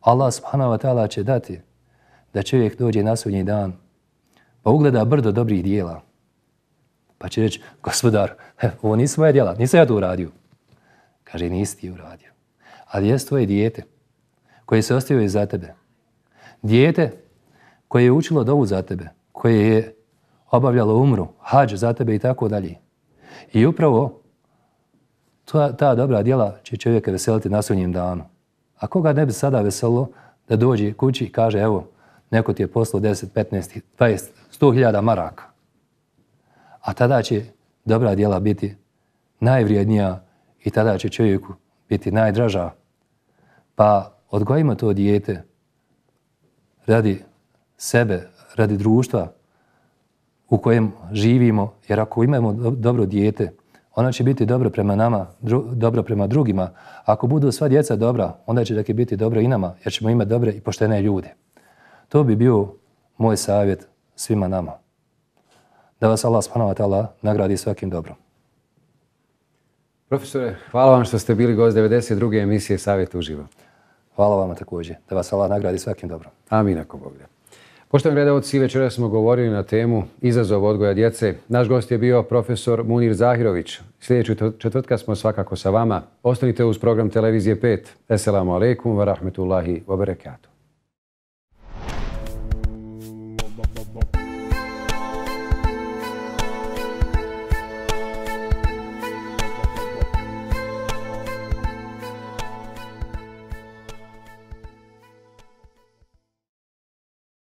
Allah subhanahu wa ta'ala će dati da čovjek dođe na sudnji dan pa ugleda brdo dobrih dijela. Pa će reći, gospodar, ovo nisu moje djela, nisam ja to uradio. Kaže, nisi ti uradio. Ali jes tvoje dijete koje se ostavio iza tebe. Dijete koje je učilo dovu za tebe, koje je obavljalo umru, hađ za tebe i tako dalje. I upravo ta, ta dobra djela će čovjeka veseliti na sunjem danu. A koga ne bi sada veselo da dođe kući i kaže, evo, neko ti je poslao 10, 15, 20, 100 hiljada maraka a tada će dobra djela biti najvrijednija i tada će čovjeku biti najdraža. Pa odgojimo to dijete radi sebe, radi društva u kojem živimo, jer ako imamo dobro dijete, ona će biti dobro prema nama, dru, dobro prema drugima. Ako budu sva djeca dobra, onda će dakle biti dobro i nama, jer ćemo imati dobre i poštene ljude. To bi bio moj savjet svima nama da vas Allah subhanahu wa ta'ala nagradi svakim dobrom. Profesore, hvala vam što ste bili gost 92. emisije Savjet uživa. Hvala vam također. Da vas Allah nagradi svakim dobrom. Amin ako Bog da. Poštovan gledalci, večera smo govorili na temu izazov odgoja djece. Naš gost je bio profesor Munir Zahirović. Sljedeću četvrtka smo svakako sa vama. Ostanite uz program Televizije 5. Esselamu alaikum wa rahmetullahi wa barakatuh.